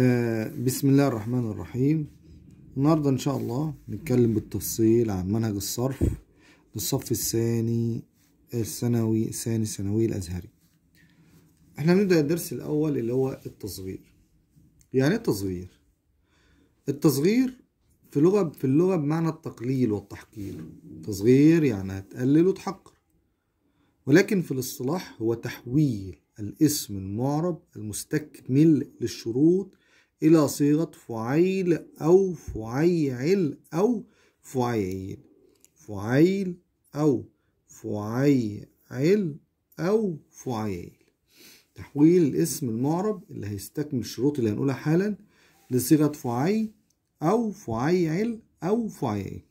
آه بسم الله الرحمن الرحيم النهاردة إن شاء الله نتكلم بالتفصيل عن منهج الصرف للصف الثاني الثانوي الثاني الثانوي الأزهري احنا هنبدأ الدرس الأول اللي هو التصغير يعني ايه التصغير؟ التصغير في لغة في اللغة بمعنى التقليل والتحقير تصغير يعني هتقلل وتحقر ولكن في الاصطلاح هو تحويل الاسم المعرب المستكمل للشروط إلى صيغة فعيل أو فعيعل أو فعيعيل فعيل أو فعيعل أو فعيعيل تحويل الاسم المعرب اللي هيستكمل الشروط اللي هنقولها حالا لصيغة فعي أو فعيعل أو فعيعيل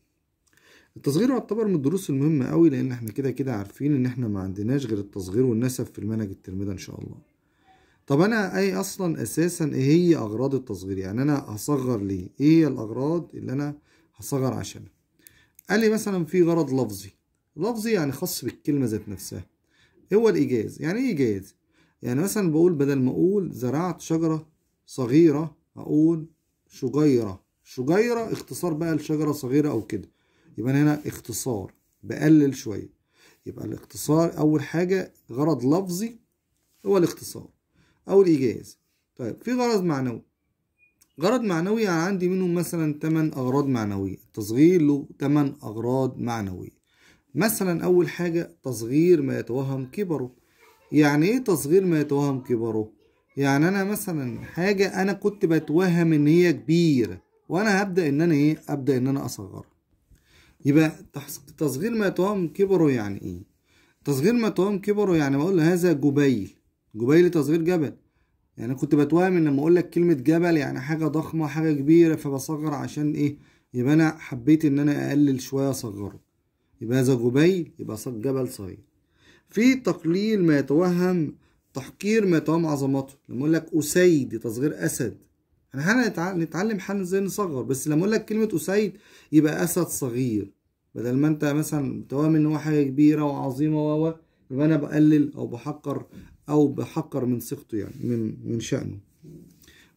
التصغير يعتبر من الدروس المهمة قوي لأن احنا كده كده عارفين إن احنا ما عندناش غير التصغير والنسب في المنهج التلميذة ده إن شاء الله طب انا اي اصلا اساسا ايه هي اغراض التصغير يعني انا هصغر ليه ايه هي الاغراض اللي انا هصغر عشانها قال لي مثلا في غرض لفظي لفظي يعني خاص بالكلمه ذات نفسها هو الايجاز يعني ايه ايجاز يعني مثلا بقول بدل ما اقول زرعت شجره صغيره اقول شجيره شجيره اختصار بقى لشجره صغيره او كده يبقى انا هنا اختصار بقلل شويه يبقى الاختصار اول حاجه غرض لفظي هو الاختصار أو الإيجاز طيب في غرض معنوي غرض معنوي يعني عندي منهم مثلا 8 أغراض معنوية التصغير له 8 أغراض معنوية مثلا أول حاجة تصغير ما يتوهم كبره يعني إيه تصغير ما يتوهم كبره؟ يعني أنا مثلا حاجة أنا كنت بتوهم إن هي كبيرة وأنا هبدأ إن أنا إيه؟ أبدأ إن أنا أصغرها يبقى تصغير ما يتوهم كبره يعني إيه؟ تصغير ما يتوهم كبره يعني بقول هذا جبيل جبيل تصغير جبل يعني كنت بتوهم ان لما اقول لك كلمه جبل يعني حاجه ضخمه حاجه كبيره فبصغر عشان ايه يبقى انا حبيت ان انا اقلل شويه اصغره يبقى هذا جبيل يبقى جبل صغير في تقليل ما يتوهم تحقير ما يتوهم عظمته لما اقول لك اسيد تصغير اسد احنا يعني هنتعلم حال ازاي نصغر بس لما اقول لك كلمه اسيد يبقى اسد صغير بدل ما انت مثلا توهم ان هو حاجه كبيره وعظيمه و يبقى انا بقلل او بحقر أو بحقر من سخطه يعني من من شأنه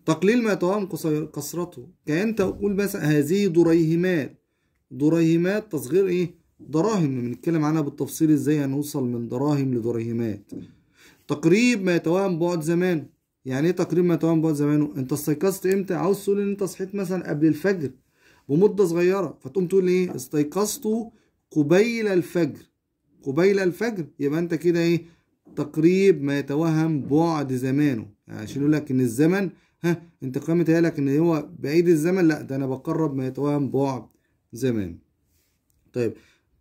تقليل ما يتوهم كثرته كأن تقول مثلا هذه دريهمات دريهمات تصغير إيه دراهم بنتكلم عنها بالتفصيل إزاي هنوصل من دراهم لدريهمات تقريب ما يتوهم بعد زمانه يعني ايه تقريب ما يتوهم بعد زمانه انت استيقظت امتى عاوز تقول ان انت صحيت مثلا قبل الفجر بمده صغيره فتقوم تقول ايه استيقظت قبيل الفجر قبيل الفجر يبقى انت كده ايه تقريب ما يتوهم بعد زمانه يعني عشان يقول لك ان الزمن ها انت قام لك ان هو بعيد الزمن لا ده انا بقرب ما يتوهم بعد زمانه طيب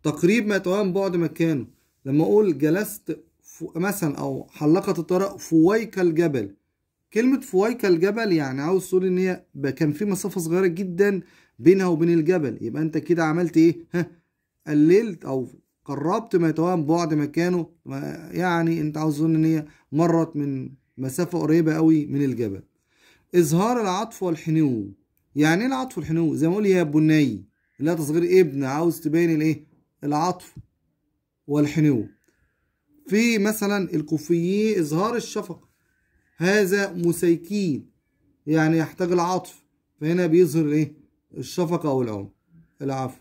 تقريب ما يتوهم بعد مكانه لما اقول جلست مثلا او حلقت الطرق فويك الجبل كلمة فويك الجبل يعني عاوز تقول ان هي كان في مسافة صغيرة جدا بينها وبين الجبل يبقى انت كده عملت ايه ها قللت او قربت ما يتوهم بعد مكانه يعني انت عاوز تظن ان هي مرت من مسافة قريبة قوي من الجبل اظهار العطف والحنو يعني ايه العطف والحنو زي ما اقول يا بني لا تصغير ابن عاوز تبين الايه العطف والحنو في مثلا الكوفيي اظهار الشفقة هذا مسيكين يعني يحتاج العطف فهنا بيظهر الايه الشفقة او العفو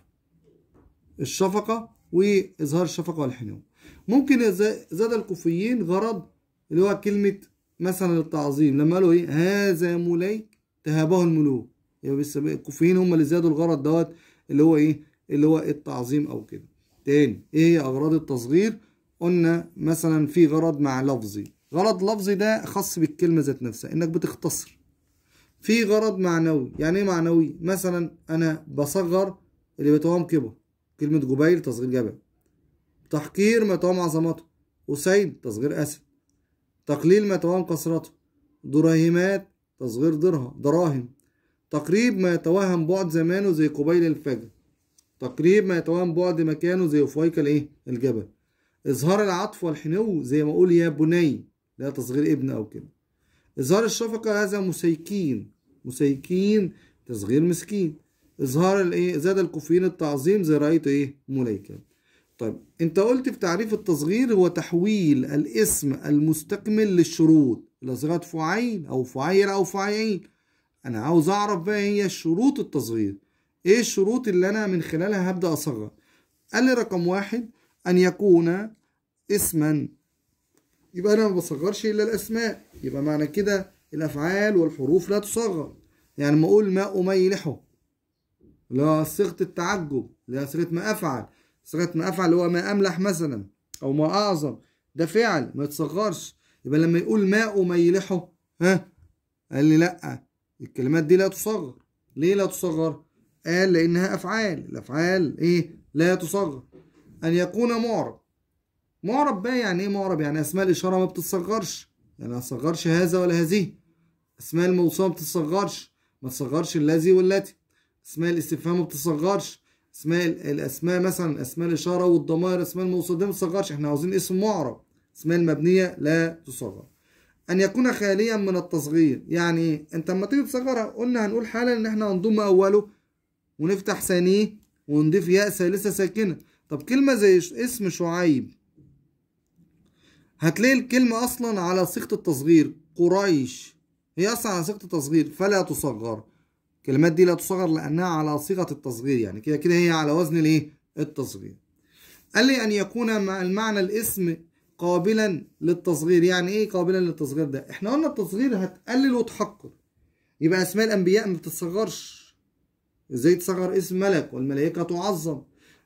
الشفقة وإظهار الشفقة والحنون ممكن زاد الكوفيين غرض اللي هو كلمة مثلا التعظيم لما قالوا إيه هذا مليك تهابه الملوك يبقى يعني الكوفيين هم اللي زادوا الغرض دوت اللي هو إيه اللي هو التعظيم أو كده تاني إيه هي أغراض التصغير قلنا مثلا في غرض مع لفظي غرض لفظي ده خاص بالكلمة ذات نفسها إنك بتختصر في غرض معنوي يعني ايه معنوي مثلا انا بصغر اللي بتوام كبر كلمة جبيل تصغير جبل تحقير ما توام عظمته أسيد تصغير أسد تقليل ما توام كثرته دراهمات تصغير درهم دراهم تقريب ما يتوهم بعد زمانه زي قبيل الفجر تقريب ما يتوهم بعد مكانه زي فويكة الايه الجبل اظهار العطف والحنو زي ما اقول يا بني لا تصغير ابن او كده اظهار الشفقه هذا مسيكين مسيكين تصغير مسكين إظهار الإيه زاد الكوفيين التعظيم زي رأيت إيه مليكا طيب أنت قلت في تعريف التصغير هو تحويل الاسم المستكمل للشروط لصيغة فعيل أو فعيل أو فعيل أنا عاوز أعرف بقى هي شروط التصغير إيه الشروط اللي أنا من خلالها هبدأ أصغر قال لي رقم واحد أن يكون اسما يبقى أنا ما بصغرش إلا الأسماء يبقى معنى كده الأفعال والحروف لا تصغر يعني ما أقول ماء ميلحه اللي هو صيغة التعجب اللي هي صيغة ما أفعل صيغة ما أفعل هو ما أملح مثلا أو ما أعظم ده فعل ما يتصغرش يبقى لما يقول ماء يلحه ها قال لي لأ الكلمات دي لا تصغر ليه لا تصغر قال لأنها أفعال الأفعال إيه لا تصغر أن يكون معرب معرب بقى يعني إيه معرب يعني أسماء الإشارة ما بتتصغرش يعني ما تصغرش هذا ولا هذه أسماء الموصوله ما بتتصغرش ما تصغرش الذي والتي اسماء الاستفهام ما بتصغرش اسماء الاسماء مثلا اسماء الاشاره والضمائر اسماء الموصول ما بتصغرش احنا عاوزين اسم معرب اسماء المبنيه لا تصغر ان يكون خاليا من التصغير يعني ايه انت لما تيجي تصغرها قلنا هنقول حالا ان احنا هنضم اوله ونفتح ثانيه ونضيف ياء ثالثه ساكنه طب كلمه زي اسم شعيب هتلاقي الكلمه اصلا على صيغه التصغير قريش هي اصلا على صيغه التصغير فلا تصغر الكلمات دي لا تصغر لأنها على صيغة التصغير يعني كده كده هي على وزن الايه التصغير قال لي أن يكون المعنى الاسم قابلا للتصغير يعني ايه قابلا للتصغير ده احنا قلنا التصغير هتقلل وتحقر يبقى اسماء الانبياء ما بتتصغرش ازاي تصغر اسم ملك والملائكه تعظم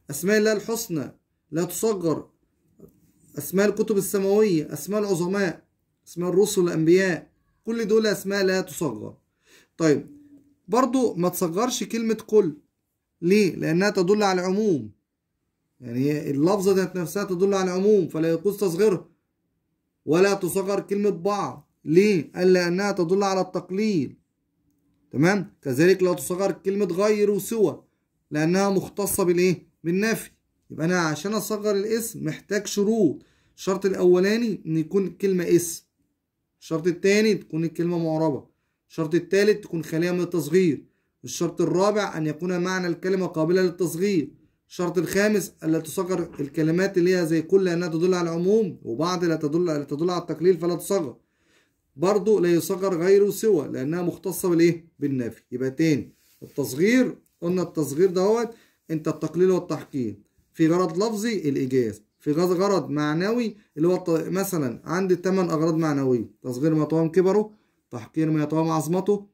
اسماء الله الحسنى لا تصغر اسماء الكتب السماويه اسماء العظماء اسماء الرسل الانبياء كل دول اسماء لا تصغر طيب برضو ما تصغرش كلمة كل ليه؟ لأنها تدل على العموم يعني اللفظة ذات نفسها تدل على العموم فلا يجوز تصغيرها ولا تصغر كلمة بعض ليه؟ قال لأنها تدل على التقليل تمام؟ كذلك لا تصغر كلمة غير وسوى لأنها مختصة بالإيه؟ بالنفي يبقى أنا عشان أصغر الاسم محتاج شروط الشرط الأولاني إن يكون الكلمة اسم الشرط التاني تكون الكلمة معربة الشرط الثالث تكون خالية من التصغير الشرط الرابع أن يكون معنى الكلمة قابلة للتصغير الشرط الخامس ألا تصغر الكلمات اللي هي زي كل لأنها تدل على العموم وبعض لا تدل تدل على التقليل فلا تصغر برضه لا يصغر غيره سوى لأنها مختصة بالإيه؟ بالنفي يبقى تاني التصغير قلنا التصغير دوت أنت التقليل والتحقيق في غرض لفظي الإيجاز في غرض معنوي اللي هو مثلا عندي 8 أغراض معنوية تصغير مطوام كبره تحقير ما يتوام عظمته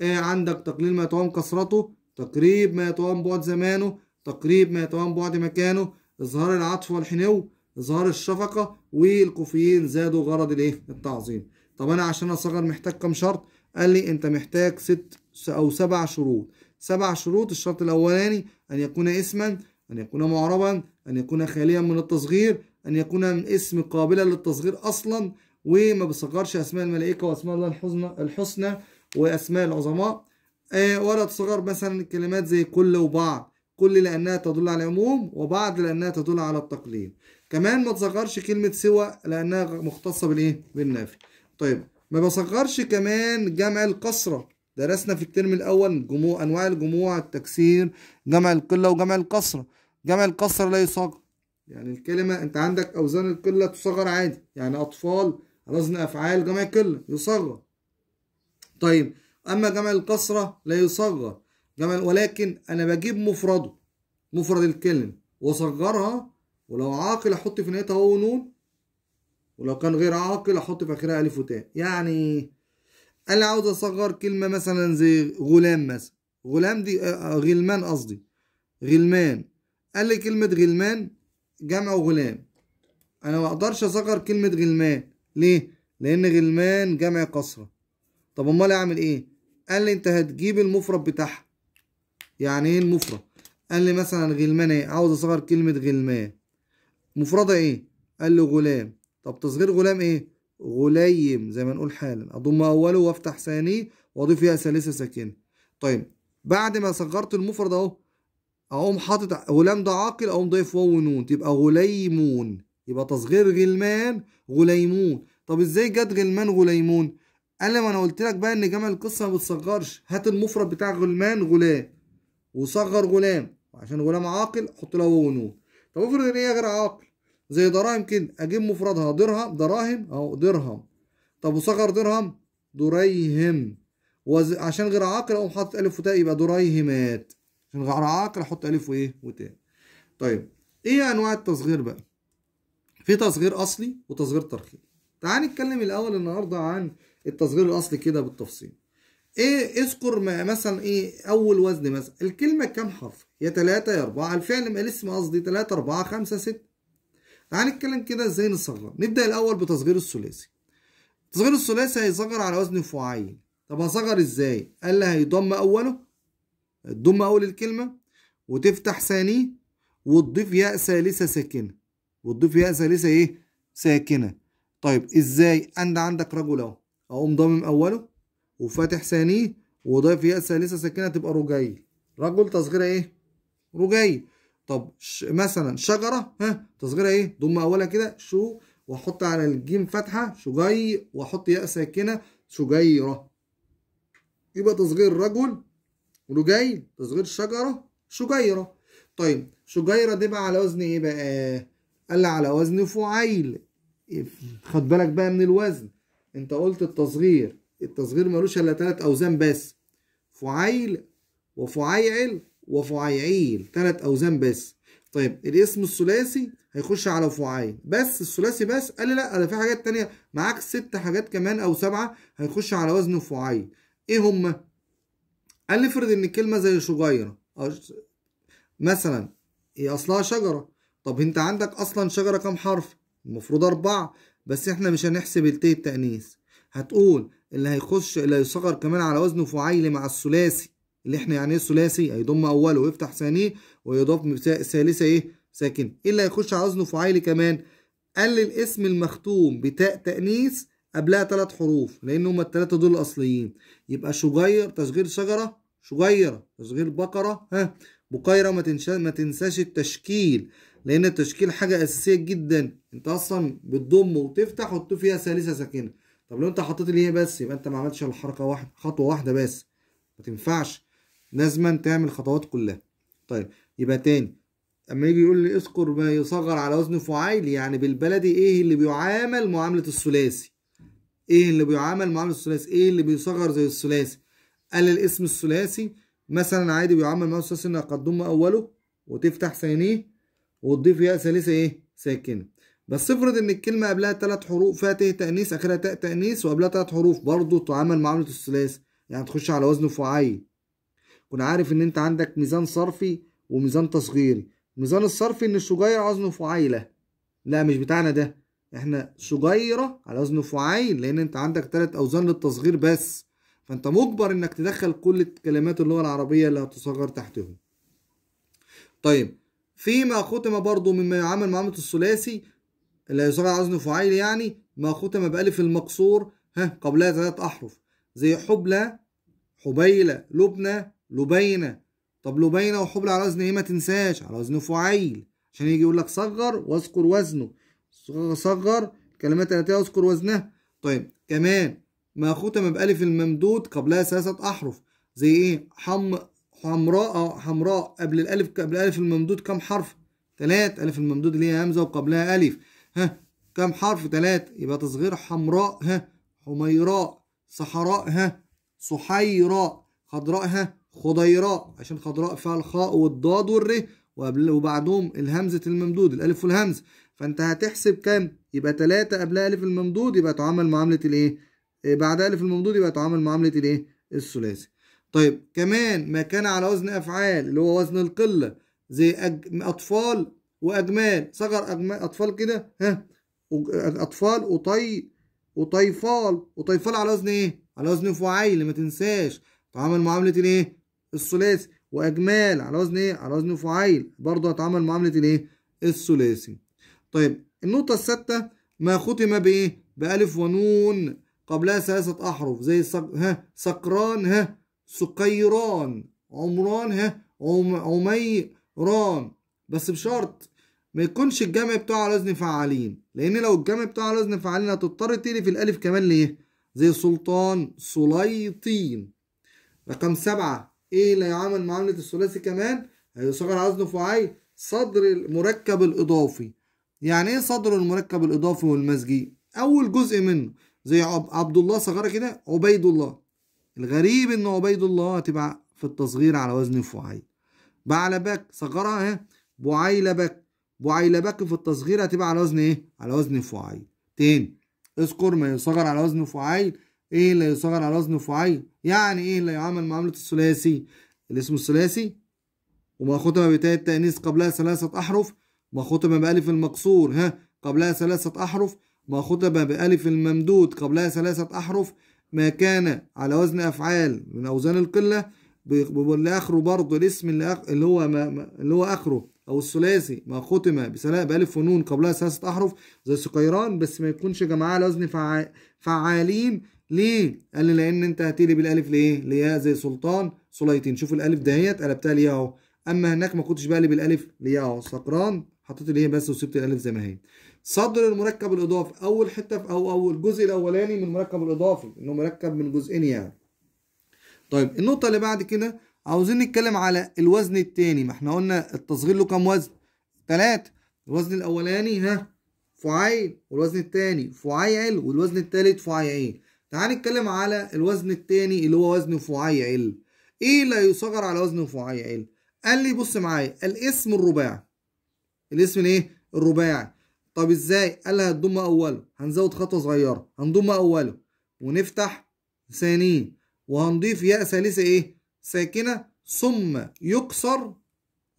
آه، عندك تقليل ما يتوام كثرته تقريب ما يتوام بعد زمانه تقريب ما يتوام بعد مكانه إظهار العطف والحنو إظهار الشفقة والكوفيين زادوا غرض الإيه التعظيم طب أنا عشان أصغر محتاج كام شرط قال لي أنت محتاج ست أو سبع شروط سبع شروط الشرط الأولاني أن يكون اسما أن يكون معربا أن يكون خاليا من التصغير أن يكون اسم قابلا للتصغير أصلا وما بتصغرش اسماء الملائكه واسماء الله الحسنى الحسنى واسماء العظماء آه، ولا تصغر مثلا كلمات زي كل وبعض كل لانها تدل على العموم وبعض لانها تدل على التقليل كمان ما تصغرش كلمه سوى لانها مختصه بالايه بالنفي طيب ما بصغرش كمان جمع القصره درسنا في الترم الاول جموع انواع الجموع التكسير جمع القله وجمع القصره جمع الكسره لا يصغر يعني الكلمه انت عندك اوزان القله تصغر عادي يعني اطفال وزن أفعال جمع كل يصغر طيب أما جمع الكسرة لا يصغر جمع ولكن أنا بجيب مفرده مفرد الكلمة وأصغرها ولو عاقل أحط في نهايتها واو ونون ولو كان غير عاقل أحط في آخرها ألف وتاء يعني أنا عاوز أصغر كلمة مثلا زي غلام مثلا غلام دي آه، آه، غلمان قصدي غلمان قال لي كلمة غلمان جمع غلام أنا ما أقدرش أصغر كلمة غلمان ليه لان غلمان جمع كسره طب امال اعمل ايه قال لي انت هتجيب المفرد بتاعها يعني ايه المفرد قال لي مثلا غلمان ايه عاوز اصغر كلمه غلمان مفردها ايه قال لي غلام طب تصغير غلام ايه غليم زي ما نقول حالا اضم اوله وافتح ثانيه واضيف فيها ثالثه ساكنه طيب بعد ما صغرت المفرد اهو اقوم حاطط غلام ده عاقل اقوم ضايف واو ونون تبقى غليمون يبقى تصغير غلمان غليمون طب ازاي جت غلمان غليمون قال لي ما انا قلت لك بقى ان جمع القصه ما بتصغرش هات المفرد بتاع غلمان غلام وصغر غلام عشان غلام عاقل حط له ونون طب افرض ان هي غير عاقل زي دراهم كده اجيب مفردها درهم دراهم اهو درهم طب وصغر درهم دريهم وعشان عشان غير عاقل اقوم حاطط الف وتاء يبقى دريهمات عشان غير عاقل احط الف وايه وتاء طيب ايه انواع التصغير بقى في تصغير اصلي وتصغير ترخيصي تعال نتكلم الاول النهارده عن التصغير الاصلي كده بالتفصيل ايه اذكر مثلا ايه اول وزن مثلا الكلمه كام حرف يا 3 يا 4 الفعل ما الاسم قصدي 3 4 5 6 تعال نتكلم كده ازاي نصغر نبدا الاول بتصغير الثلاثي تصغير الثلاثي هيصغر على وزن فعيل طب هصغر ازاي قال لي هيضم اوله تضم اول الكلمه وتفتح ثانيه وتضيف ياء ثالثه ساكنه وتضيف ياء ثالثه ايه ساكنه طيب ازاي انت عندك رجل اهو اقوم ضامم اوله وفاتح ثانيه وضيف ياء ثالثه ساكنه تبقى رجيل رجل تصغيره ايه رجيل طب ش... مثلا شجره ها تصغيرها ايه ضم اولها كده شو واحط على الجيم فتحه شجي واحط ياء ساكنه شجيره يبقى تصغير رجل رجيل تصغير شجره شجيره طيب شجيره دي بقى على وزن ايه بقى قال لي على وزن فعيل خد بالك بقى من الوزن انت قلت التصغير التصغير ملوش الا تلات اوزان بس فعيل وفعيعل وفعيعيل تلات اوزان بس طيب الاسم الثلاثي هيخش على فعيل بس الثلاثي بس قال لي لا ده في حاجات تانية معاك ست حاجات كمان او سبعه هيخش على وزن فعيل ايه هما قال لي افرض ان الكلمه زي شجيره مثلا هي اصلها شجره طب انت عندك اصلا شجرة كام حرف المفروض اربعة بس احنا مش هنحسب التاء التأنيث هتقول اللي هيخش اللي هيصغر كمان على وزنه فعيل مع الثلاثي اللي احنا يعني ايه ثلاثي هيضم اوله ويفتح ثانيه ويضاف ثالثه ايه ساكن ايه اللي هيخش على وزنه فعيل كمان قلل الاسم المختوم بتاء تأنيث قبلها ثلاث حروف لان هما الثلاثه دول الاصليين يبقى شجير تشغيل شجره شجيره تشغيل بقره ها بقيره ما تنساش التشكيل لان التشكيل حاجه اساسيه جدا انت اصلا بتضم وتفتح وتحط فيها ثالثه ساكنه طب لو انت حطيت الياء بس يبقى انت ما عملتش الحركه واحد خطوه واحده بس ما تنفعش لازما تعمل خطوات كلها طيب يبقى تاني اما يجي يقول لي اذكر ما يصغر على وزن فعيل يعني بالبلدي ايه اللي بيعامل معامله الثلاثي ايه اللي بيعامل معامله الثلاثي ايه اللي بيصغر زي الثلاثي قال الاسم الثلاثي مثلا عادي بيعامل معامله الثلاثي انك قد ضم اوله وتفتح ثانيه وتضيف ياء ثالثة إيه ساكنة بس افرض إن الكلمة قبلها تلات حروف فيها ت تأنيث آخرها تاء تأنيث وقبلها تلات حروف برضه تعامل معاملة الثلاثة يعني تخش على وزن فعيل كن عارف إن أنت عندك ميزان صرفي وميزان تصغيري الميزان الصرفي إن الشجيرة وزنه فعيلة لا مش بتاعنا ده احنا شجيرة على وزن فعيل لأن أنت عندك تلات أوزان للتصغير بس فأنت مجبر إنك تدخل كل كلمات اللغة العربية اللي هتصغر تحتهم طيب فيما ختم برضه مما يعامل معاملة الثلاثي لا على وزن فعيل يعني ما ختم بألف المقصور ها قبلها ثلاث أحرف زي حبلى حبيلة لبنى لبينة طب لبينة وحبلى على وزن إيه ما تنساش على وزن فعيل عشان يجي يقول لك صغر واذكر وزنه صغر كلمات التي اذكر وزنها طيب كمان ما ختم بألف الممدود قبلها ثلاثة أحرف زي إيه حم حمراء حمراء قبل الالف قبل الالف الممدود كم حرف ثلاث الف الممدود ليها همزه وقبلها الف ها كم حرف ثلاث يبقى تصغير حمراء ها حميراء صحراء ها صحيراء خضراء ها خضيراء عشان خضراء فيها الخاء والضاد والر وبعدهم الهمزه الممدود الالف والهمز فانت هتحسب كام يبقى ثلاثة قبلها الف الممدود يبقى تعامل معامله الايه إيه، بعد الف الممدود يبقى تعامل معامله الايه الثلاثي طيب كمان ما كان على وزن أفعال اللي هو وزن القلة زي أج... أطفال وأجمال صغر أجمال أطفال كده ها أطفال وطي وطيفال وطيفال على وزن إيه؟ على وزن فعيل ما تنساش تعامل معاملة الإيه؟ الثلاثي وأجمال على وزن إيه؟ على وزن فعيل برضه هتعامل معاملة الإيه؟ الثلاثي طيب النقطة السادسة ما ختم بإيه؟ بألف ونون قبلها ثلاثة أحرف زي الصق... ها سقران ها سقيران عمران ها عميران بس بشرط ما يكونش الجمع بتاعه على وزن فعالين لان لو الجمع بتاعه على وزن فعالين هتضطر تقلب في الالف كمان ليه زي سلطان سليطين رقم سبعة ايه اللي هيعمل معاملة الثلاثي كمان هيصغر على وزن فعال صدر المركب الاضافي يعني ايه صدر المركب الاضافي والمزجي اول جزء منه زي عبد الله صغيره كده عبيد الله الغريب ان عبيد الله هتبقى في التصغير على وزن فعيل بعلبك صغرها اهي بعيلبك بعيلبك في التصغير هتبقى على وزن ايه على وزن فعيل تاني اذكر ما يصغر على وزن فعيل ايه اللي يصغر على وزن فعيل يعني ايه اللي يعامل معامله الثلاثي اللي اسمه الثلاثي وما خطب بتاء التأنيث قبلها ثلاثة أحرف ما خطب بألف المقصور ها قبلها ثلاثة أحرف ما خطب بألف الممدود قبلها ثلاثة أحرف ما كان على وزن أفعال من أوزان القلة بيقول آخره برضه الاسم اللي, أخ... اللي هو ما... اللي هو آخره أو الثلاثي ما ختم بسلاء بألف ونون قبلها ثلاثة أحرف زي سقيران بس ما يكونش جماعة على وزن فع... فعالين ليه؟ قال لي لأن أنت هتقلب الألف لإيه؟ لياء زي سلطان سليطين شوف الألف دهيت قلبتها لياء أهو أما هناك ما كنتش بقلب الألف لياء أهو سقران حطيت اللي هي بس وسبت الألف زي ما هي صدر المركب الاضافي اول حته في او اول الجزء الاولاني من المركب الاضافي انه مركب من جزئين يعني طيب النقطه اللي بعد كده عاوزين نتكلم على الوزن الثاني ما احنا قلنا التصغير له كام وزن ثلاثة الوزن الاولاني ها فعيل والوزن الثاني فعيل والوزن الثالث فعيل تعال نتكلم على الوزن الثاني اللي هو وزن فعيل ايه اللي يصغر على وزن فعيل قال لي بص معايا الاسم الرباعي الاسم الايه الرباعي طب ازاي قال هتضم اوله هنزود خطوه صغيره هنضم اوله ونفتح ثانيه وهنضيف ياء ثالثه ايه ساكنه ثم يكسر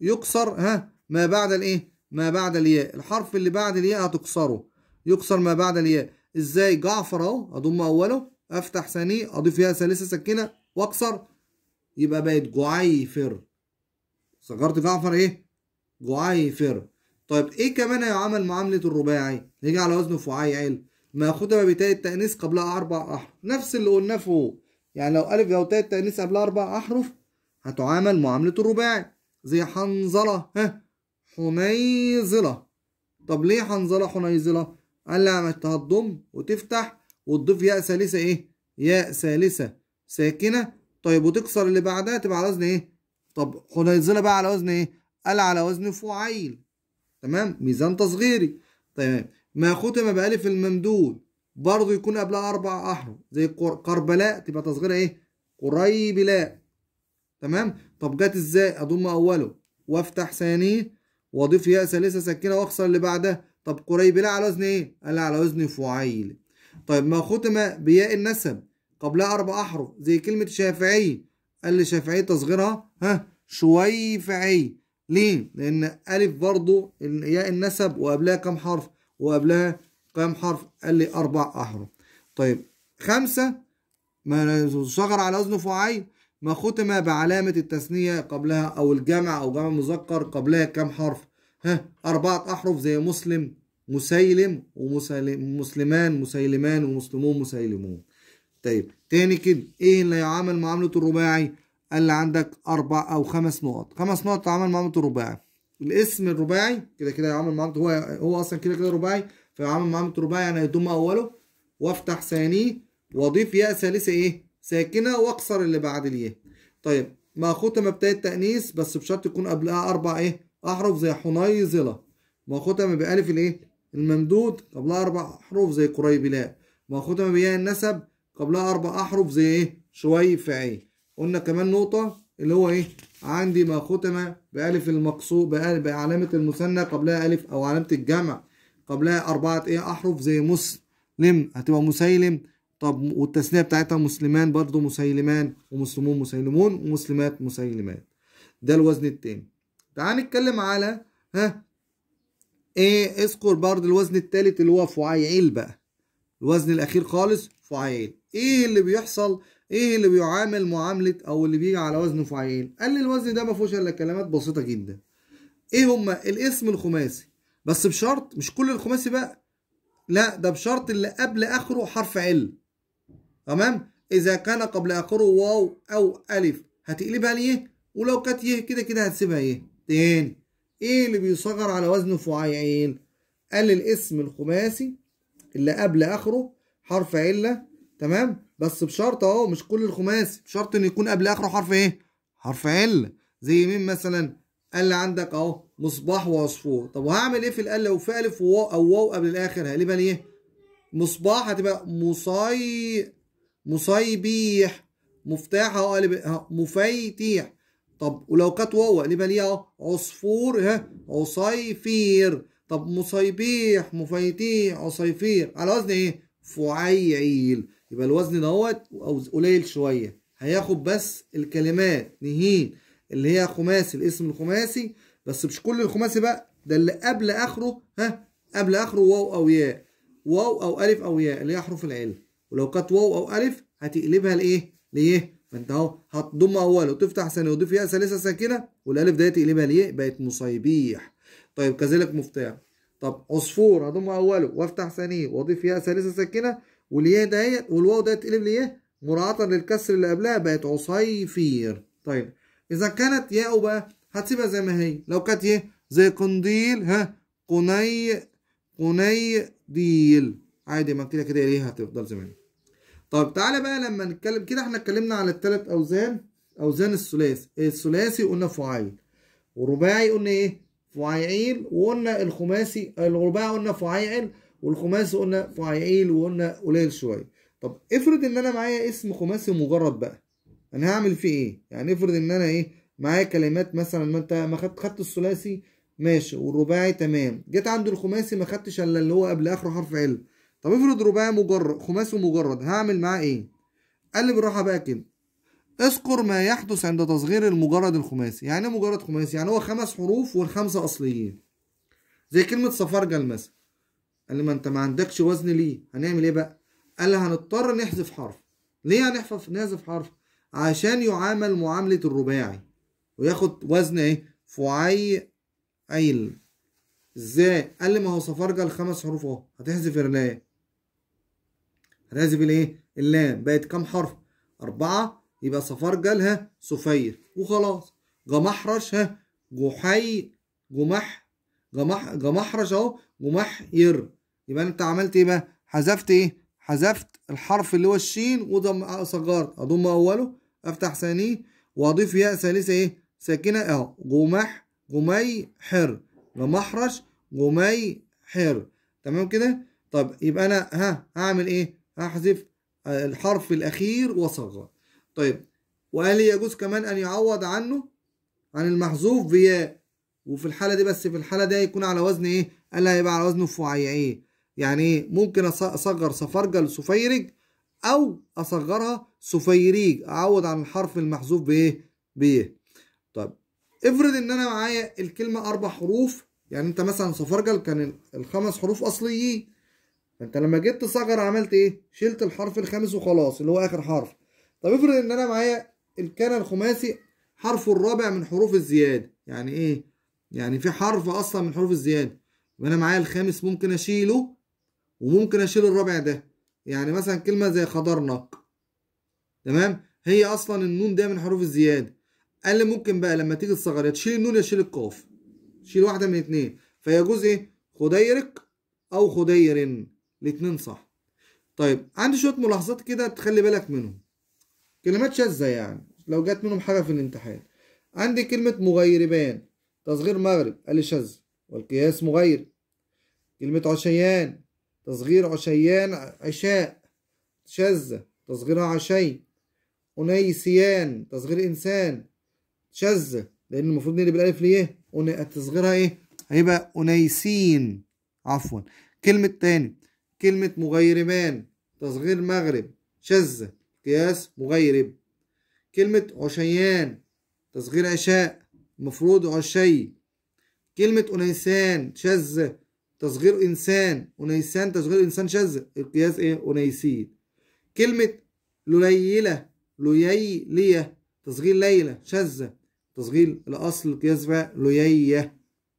يكسر ها ما بعد الايه ما بعد الياء الحرف اللي بعد الياء هتكسره يكسر ما بعد الياء ازاي جعفر اهو اضم اوله افتح ثانيه اضيف ياء ثالثه ساكنه واكسر يبقى بقت جعيفر صغرت جعفر ايه جعيفر طيب ايه كمان هيعامل معامله الرباعي يجي على وزنه فعيل ياخدها بتاء التانيث قبلها اربع احرف نفس اللي قلناه فوق يعني لو الف او تاء التانيث قبلها اربع احرف هتعامل معامله الرباعي زي حنظله ها حنيظله طب ليه حنظله حنيظله قال لي عملتها تضم وتفتح وتضيف ياء ثالثه ايه ياء ثالثه ساكنه طيب وتكسر اللي بعدها تبقى على وزن ايه طب حنيظله بقى على وزن ايه قال على وزن فعيل تمام ميزان تصغيري تمام طيب، ما ختم بألف الممدود برضه يكون قبلها أربع أحرف زي قربلاء تبقى تصغيرها إيه؟ قريبلاء تمام طب جت إزاي؟ أضم أوله وأفتح ثانيه وأضيف ياء ثالثة سكينة وأخسر اللي بعدها طب قريبلاء على وزن إيه؟ قال على وزن فعيل طيب ما ختم بياء النسب قبلها أربع أحرف زي كلمة شافعي قال لي شافعي تصغيرها ها شويفعي ليه؟ لأن ألف برضه ياء النسب وقبلها كام حرف؟ وقبلها كام حرف؟ قال لي أربع أحرف. طيب خمسة ما صغر على وزن فعيل ما ختم بعلامة التثنية قبلها أو الجمع أو جمع مذكر قبلها كام حرف؟ ها أربعة أحرف زي مسلم مسيلم ومسلمان مسيلمان ومسلمون مسيلمون. طيب تاني كده إيه اللي يعامل معاملة الرباعي؟ قال لي عندك أربع أو خمس نقط خمس نقط تعمل معامله الرباعي رباعي الاسم الرباعي كده كده يعمل معامله هو هو أصلا كده كده رباعي فيعمل معامله رباعي يعني يضم أوله وافتح ثانيه وأضيف ياء ثالثة إيه ساكنة وأكسر اللي بعد الياء طيب ما خطه ابتداء التأنيث بس بشرط يكون قبلها أربع إيه أحرف زي حنيظله ما خطه ختم بألف الإيه الممدود قبلها أربع أحرف زي قريبلاء ما خطه ما بياء النسب قبلها أربع أحرف زي إيه شوي فعيل قلنا كمان نقطة اللي هو إيه عندي ما ختم بألف المقصود بعلامة المثنى قبلها ألف أو علامة الجمع قبلها أربعة إيه أحرف زي مسلم هتبقى مسيلم طب والتثنية بتاعتها مسلمان برضو مسيلمان ومسلمون مسيلمون ومسلمات مسيلمات ده الوزن التاني تعال نتكلم على ها ايه اذكر برضو الوزن التالت اللي هو فعيل بقى الوزن الأخير خالص فعيل ايه اللي بيحصل ايه اللي بيعامل معامله او اللي بيجي على وزنه فعيل قال لي الوزن ده ما فيهوش الا كلمات بسيطه جدا ايه هما الاسم الخماسي بس بشرط مش كل الخماسي بقى لا ده بشرط اللي قبل اخره حرف ال تمام اذا كان قبل اخره واو او الف هتقلبها ليه ولو كانت ايه كده كده هتسيبها ايه تاني ايه اللي بيصغر على وزنه فعيل قال الاسم الخماسي اللي قبل اخره حرف عله تمام بس بشرط اهو مش كل الخماسي بشرط ان يكون قبل اخره حرف ايه حرف ال زي مين مثلا ال عندك اهو مصباح وعصفور طب وهعمل ايه في ال لو في الف وواو او واو قبل الاخر هقلبها ليه مصباح هتبقى مصي مصيبيح مفتاح اهو قلب مفيتيح طب ولو كانت واو اقلبها ليه اهو عصفور ها عصيفير طب مصيبيح مفيتيح عصيفير على وزن ايه فعيل يبقى الوزن دوت قليل شويه هياخد بس الكلمات نهين اللي هي خماسي الاسم الخماسي بس مش كل الخماسي بقى ده اللي قبل اخره ها قبل اخره واو او ياء واو او الف او ياء اللي هي حروف العله ولو كانت واو او الف هتقلبها لايه ليه فانت اهو هتضم اوله وتفتح ثانيه وتضيف ياء ثالثه ساكنه والالف ده تقلبها ليه بقت مصيبيح طيب كذلك مفتاح طب عصفور هضم اوله وافتح ثانيه واضيف ياء ثالثه ساكنه والياء ديت والواو ده تقلب لياء إيه؟ مراعاة للكسر اللي قبلها بقت عصيفير طيب إذا كانت ياء بقى هتسيبها زي ما هي لو كانت ياء إيه؟ زي قنديل ها قني قني ديل عادي ما كده كده ليه هتفضل زي ما هي طب تعالى بقى لما نتكلم كده احنا اتكلمنا على الثلاث أوزان أوزان الثلاثي الثلاثي قلنا فعيل ورباعي قلنا إيه فعيل وقلنا الخماسي الرباعي قلنا فعيل والخماسي قلنا فعيل وقلنا قليل شويه طب افرض ان انا معايا اسم خماسي مجرد بقى انا هعمل فيه ايه يعني افرض ان انا ايه معايا كلمات مثلا ما انت ما خدت خدت الثلاثي ماشي والرباعي تمام جيت عند الخماسي ما خدتش الا اللي هو قبل اخره حرف ال طب افرض رباعي مجرد خماسي مجرد هعمل معاه ايه قال لي بالراحه بقى كده اذكر ما يحدث عند تصغير المجرد الخماسي يعني ايه مجرد خماسي يعني هو خمس حروف والخمسه اصليين زي كلمه سفرجل مثلا قال لي ما انت ما عندكش وزن ليه هنعمل ايه بقى قال لي هنضطر نحذف حرف ليه هنحذف نحذف حرف عشان يعامل معاملة الرباعي وياخد وزن ايه فعي عيل ازاي قال لي ما هو صفرجة الخمس حروف اهو هتحذف اللاء هتحذف الايه اللام بقت كام حرف اربعة يبقى صفرجة لها صفير وخلاص جمحرش ها جحي جمح جمح جمحرش اهو جمحير يبقى انت عملت ايه بقى حذفت ايه حذفت الحرف اللي هو الشين وضم صغرت اضم اوله افتح ثانيه واضيف ياء ثالثه ايه ساكنه اهو جمح جمي حر جمحرش جمي حر تمام كده طب يبقى انا ها هعمل ايه هحذف الحرف الاخير وصغر طيب وهل يجوز كمان ان يعوض عنه عن المحذوف بياء وفي الحاله دي بس في الحاله دي هيكون على وزن ايه قال هيبقى على وزن فعيعيه يعني ايه ممكن اصغر صفرجه لصفيرج او اصغرها سفيريج اعوض عن الحرف المحذوف بايه بايه طب افرض ان انا معايا الكلمه اربع حروف يعني انت مثلا صفرجل كان الخمس حروف اصليين فانت لما جيت تصغر عملت ايه شلت الحرف الخامس وخلاص اللي هو اخر حرف طب افرض ان انا معايا الكان الخماسي حرفه الرابع من حروف الزياده يعني ايه يعني في حرف اصلا من حروف الزياده وانا معايا الخامس ممكن اشيله وممكن اشيل الرابع ده يعني مثلا كلمه زي خضرنك تمام هي اصلا النون ده من حروف الزياده قال لي ممكن بقى لما تيجي تصغر تشيل النون يا تشيل القاف شيل واحده من اتنين فيجوز ايه خديرك او خدير الاتنين صح طيب عندي شويه ملاحظات كده تخلي بالك منهم كلمات شاذه يعني لو جت منهم حاجه في الامتحان عندي كلمه مغيربان تصغير مغرب قال شاذ والقياس مغير كلمة عشيان تصغير عشيان عشاء شاذة تصغيرها عشي أنيسيان تصغير إنسان شاذة لأن المفروض نقلب الألف ليه؟ تصغيرها إيه؟ هيبقى أنيسين عفوا كلمة تاني كلمة مغيربان تصغير مغرب شاذة قياس مغيرب كلمة عشيان تصغير عشاء مفروض عشي الشيء كلمة أنيسان شاذة تصغير إنسان أنيسان تصغير إنسان شاذة القياس إيه أنيسين كلمة لليلة ليلية تصغير ليلة شاذة تصغير الأصل القياس بقى ليية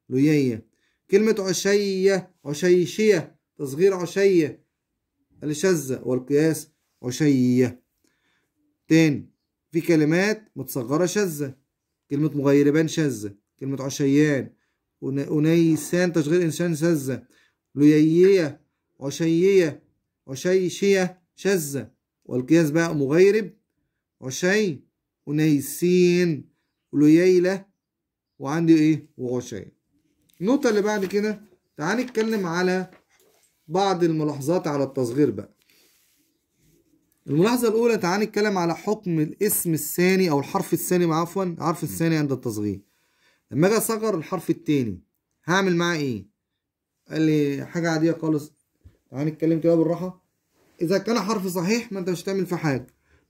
ليية كلمة عشية عشيشية تصغير عشية الشاذة والقياس عشية تاني في كلمات متصغرة شاذة كلمة مغيربان شاذة كلمة عشيان أنيسان تشغيل إنسان شاذة لييية عشيية عشيشية شاذة والقياس بقى مغيرب عشي أنيسين ولييلة وعندي إيه وعشي النقطة اللي بعد كده تعالى نتكلم على بعض الملاحظات على التصغير بقى الملاحظة الأولى تعالى نتكلم على حكم الاسم الثاني أو الحرف الثاني عفوا الحرف الثاني عند التصغير لما أجي أصغر الحرف التاني هعمل معاه إيه؟ قال لي حاجة عادية خالص تعالى نتكلم كده بالراحة إذا كان حرف صحيح ما أنت مش هتعمل فيه حاجة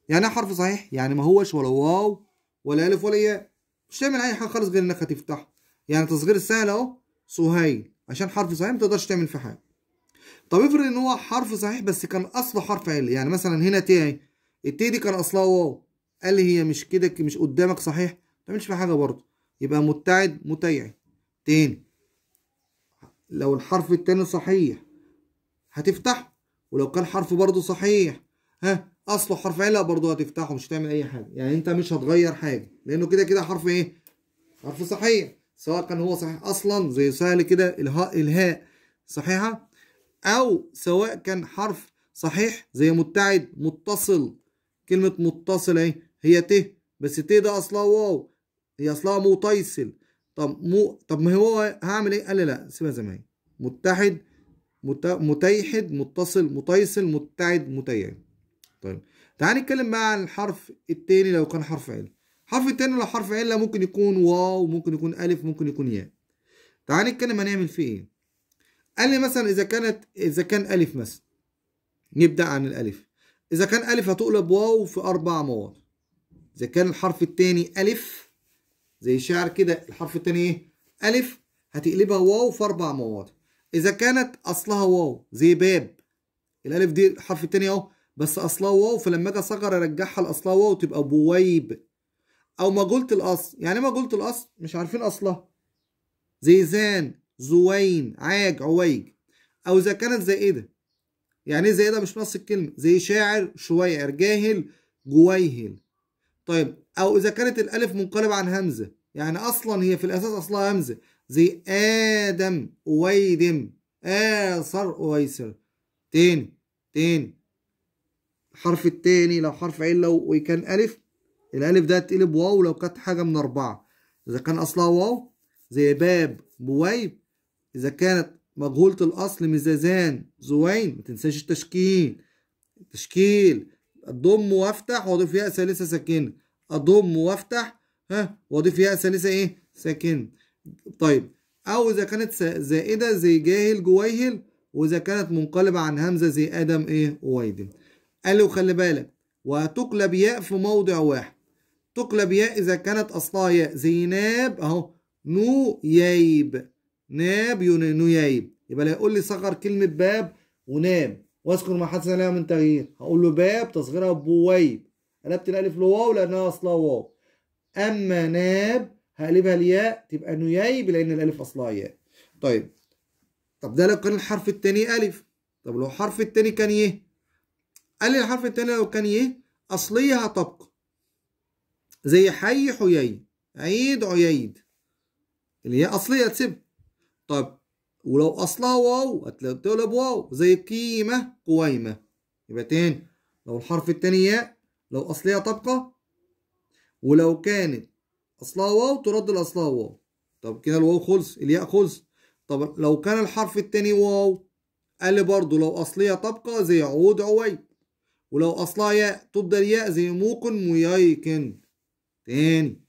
يعني إيه حرف صحيح؟ يعني ما هوش ولا واو ولا ألف ولا ياء مش هتعمل أي حاجة خالص غير إنك هتفتحه يعني تصغير السهل أهو سهيل عشان حرف صحيح ما تقدرش تعمل فيه حاجة طب افرض ان هو حرف صحيح بس كان اصله حرف ال يعني مثلا هنا تاي التي دي كان اصلها واو قال لي هي مش كده مش قدامك صحيح ما تعملش فيها حاجه برضه يبقى متعد متيعي تاني لو الحرف التاني صحيح هتفتحه ولو كان حرف برضه صحيح ها اصله حرف ال برضه هتفتحه مش هتعمل اي حاجه يعني انت مش هتغير حاجه لانه كده كده حرف ايه حرف صحيح سواء كان هو صحيح اصلا زي سهل كده الهاء الهاء صحيحه أو سواء كان حرف صحيح زي متعد متصل كلمة متصل أهي هي ت بس ت ده أصلها واو هي أصلها متيصل طب مو طب ما هو هعمل إيه؟ قال لي لا سيبها زي ما هي متحد مت... متيحد متصل متيصل متعد متيعد طيب تعالى نتكلم بقى عن الحرف التاني لو كان حرف علة الحرف التاني لو حرف علة ممكن يكون واو ممكن يكون ألف ممكن يكون ياء تعالى نتكلم هنعمل فيه إيه قال لي مثلا إذا كانت إذا كان ألف مثلا نبدأ عن الألف إذا كان ألف هتقلب واو في أربع مواضع إذا كان الحرف التاني ألف زي شعر كده الحرف التاني إيه؟ ألف هتقلبها واو في أربع مواضع إذا كانت أصلها واو زي باب الألف دي الحرف التاني أهو بس أصلها واو فلما أجي أصغر أرجعها لأصلها واو تبقى بويب أو ما قلت الأصل يعني ما قلت الأصل مش عارفين أصلها زي زان زوين عاج عويج أو إذا كانت زائدة إيه يعني إيه زائدة إيه مش نص الكلمة زي شاعر شويعر جاهل جويهل طيب أو إذا كانت الألف منقلبة عن همزة يعني أصلا هي في الأساس أصلها همزة زي آدم أويدم آثر أويسر تاني تاني الحرف التاني لو حرف عين لو كان ألف الألف ده تقلب واو لو كانت حاجة من أربعة إذا كان أصلها واو زي باب بويب إذا كانت مجهولة الأصل مزازان زوين ما تنساش التشكيل تشكيل أضم وأفتح وأضيف ياء ثالثة ساكنة أضم وأفتح ها وأضيف ياء ثالثة إيه ساكنة طيب أو إذا كانت زائدة زي جاهل جويهل وإذا كانت منقلبة عن همزة زي آدم إيه وويدم قال له خلي بالك وتقلب ياء في موضع واحد تقلب ياء إذا كانت أصلها ياء زي ناب أهو نو يايب ناب نيايب يبقى هيقول لي صغر كلمة باب وناب واذكر ما حدث لها من تغيير هقول له باب تصغيرها بويب قلبت الالف لواو لانها اصلها واو اما ناب هقلبها الياء تبقى نيايب لان الالف اصلها ياء طيب طب ده لو كان الحرف الثاني الف طب لو الحرف الثاني كان ي قال لي الحرف الثاني لو كان ي اصليه هتبقى زي حي حيي عيد عييد هي اصليه هتسيبها طب ولو اصلها واو هتقلب واو زي قيمه قويمه يبقى تاني لو الحرف التاني ياء لو اصلها طبقه ولو كانت اصلها واو ترد لاصلها واو طب كده الواو خلص الياء خلص طب لو كان الحرف التاني واو قال برضه لو اصلها طبقه زي عود عوي ولو اصلها ياء تبدا الياء زي موكن ميايكن تاني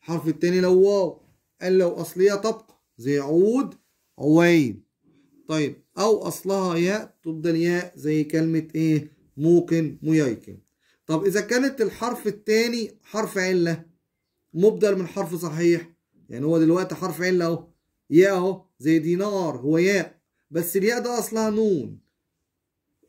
الحرف التاني لو واو قال لو اصلها طبقه زي عود عوين طيب او اصلها ياء تفضل ياء زي كلمه ايه موقن مييقن طب اذا كانت الحرف الثاني حرف عله مبدل من حرف صحيح يعني هو دلوقتي حرف عله اهو ياء اهو زي دينار هو ياء بس الياء ده اصلها نون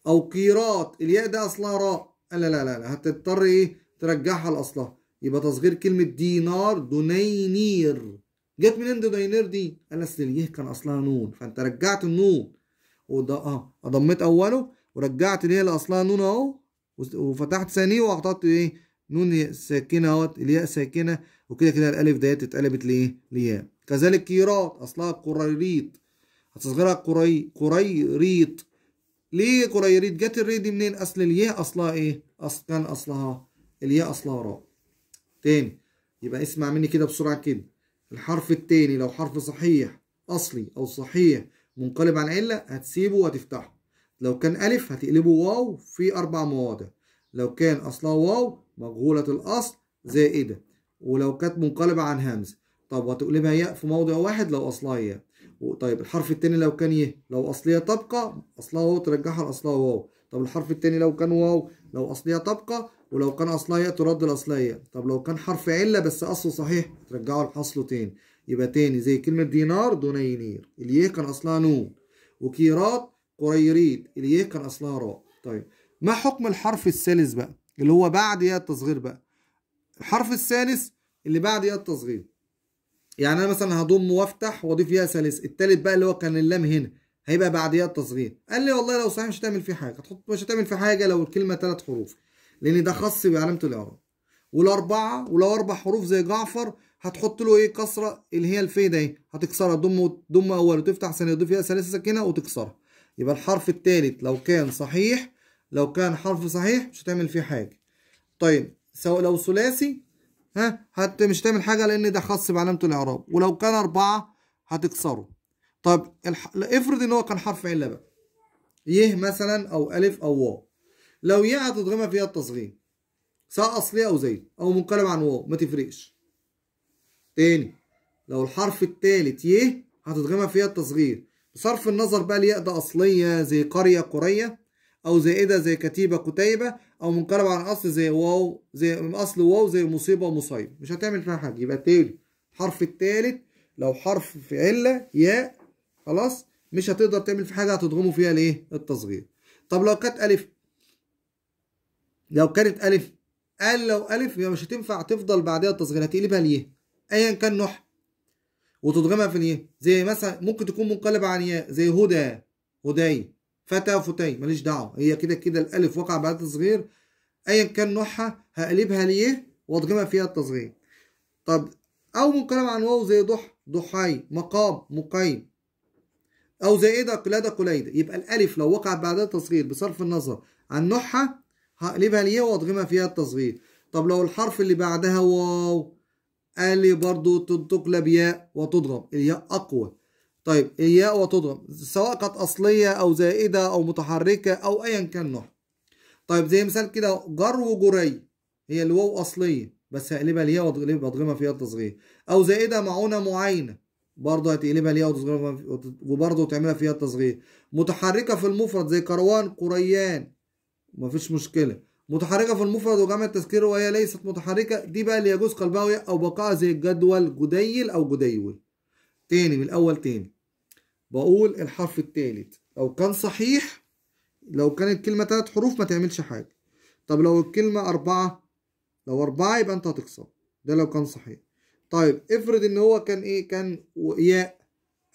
او قيراط الياء ده اصلها راء لا لا لا لا هتضطر ايه ترجعها لاصلها يبقى تصغير كلمه دينار دنينير جت منين باينير دي؟ قال اصل اليه كان اصلها نون فانت رجعت النون وده اه ضميت اوله ورجعت اليه لاصلها نون اهو وفتحت ثانيه وحطيت ايه؟ نون ساكنه اهوت الياء ساكنه وكده كده الالف ديت اتقلبت لايه؟ لياء كذلك كيرات اصلها قريريط هتصغرها قري قريريط ليه قريريط جت الري دي منين؟ اصل الياء اصلها ايه؟ اصل كان اصلها الياء اصلها راء تاني يبقى اسمع مني كده بسرعه كده الحرف التاني لو حرف صحيح أصلي أو صحيح منقلب عن علة هتسيبه وهتفتحه لو كان ألف هتقلبه واو في أربع مواضع لو كان أصلها واو مجهولة الأصل زائدة ولو كانت منقلبة عن همزة طب وتقلبها ياء في موضع واحد لو أصلها ياء طيب الحرف التاني لو كان ايه لو أصلية طبقة أصلها واو ترجعها لأصلها واو طب الحرف التاني لو كان واو لو أصلية طبقة ولو كان اصليه ترد الاصليه طب لو كان حرف عله بس اصله صحيح ترجعه لاصله تاني يبقى تاني زي كلمه دينار دونينير اليه كان اصلها نون وكيرات قريريت اليه كان اصلها راء طيب ما حكم الحرف الثالث بقى اللي هو بعد ياء التصغير بقى الحرف الثالث اللي بعد ياء التصغير يعني انا مثلا هضم وافتح واضيف ياء ثالث التالت بقى اللي هو كان اللام هنا هيبقى بعد ياء التصغير قال لي والله لو صحيح مش هتعمل فيه حاجه هتحط مش هتعمل فيه حاجه لو الكلمه ثلاث حروف لان ده خاص بعلامه الاعراب والاربعه ولو اربع حروف زي جعفر هتحط له ايه كسره اللي هي الف ده ايه هتكسرها تضم تضم اول وتفتح ثانيه تضيف فيها ثالثه ساكنه وتكسرها يبقى الحرف الثالث لو كان صحيح لو كان حرف صحيح مش هتعمل فيه حاجه طيب سواء لو ثلاثي ها هت مش هتعمل حاجه لان ده خاص بعلامه الاعراب ولو كان اربعه هتكسره طب الح... افرض ان هو كان حرف عله بقى ي مثلا او الف او واو لو لويعة هتتغمى فيها التصغير سواء أصلية أو زي أو منقلب عن واو ما تفرقش تاني لو الحرف التالت ي هتتغمى فيها التصغير بصرف النظر بقى الياء ده أصلية زي قرية قرية أو زائدة إيه زي كتيبة كتيبة أو منقلب عن أصل زي واو زي أصل واو زي مصيبة مصيب مش هتعمل فيها حاجة يبقى تاني الحرف التالت لو حرف في علة ياء خلاص مش هتقدر تعمل في حاجة هتضغمه فيها الإيه التصغير طب لو كانت ألف لو كانت ألف قال لو ألف يبقى مش هتنفع تفضل بعدها التصغير هتقلبها ليه أيا كان نوعها وتدغمها في اليه زي مثلا ممكن تكون منقلبة عن ياء زي هدى هداي فتى فتي ماليش دعوة هي كده كده الألف وقع بعدها التصغير أيا كان نوعها هقلبها ليه وأدغمها فيها التصغير طب أو منقلبة عن واو زي ضح ضحاي مقام مقيم أو زي إيه ده قلادة قليدة يبقى الألف لو وقعت بعدها تصغير بصرف النظر عن نوعها هقلبها ليه واضغمها فيها التصغير طب لو الحرف اللي بعدها واو قال لي برضو تقلب ياء وتضغم الياء أقوى طيب الياء وتضغم سواء كانت أصلية أو زائدة أو متحركة أو أيا كان نوع طيب زي مثال كده جر وجري هي الواو أصلية بس هقلبها ليه واضغمها فيها التصغير أو زائدة معونة معينة برضه هتقلبها ليه وتضغمها وبرضه تعملها فيها التصغير متحركة في المفرد زي كروان قريان ومفيش مشكله متحركه في المفرد وجمع التذكير وهي ليست متحركه دي بقى اللي يجوز قلبها او بقاء زي الجدول جديل او جديول تاني من الاول تاني بقول الحرف التالت لو كان صحيح لو كانت كلمه تلات حروف ما تعملش حاجه طب لو الكلمه اربعه لو اربعه يبقى انت هتكسر ده لو كان صحيح طيب افرض ان هو كان ايه كان ياء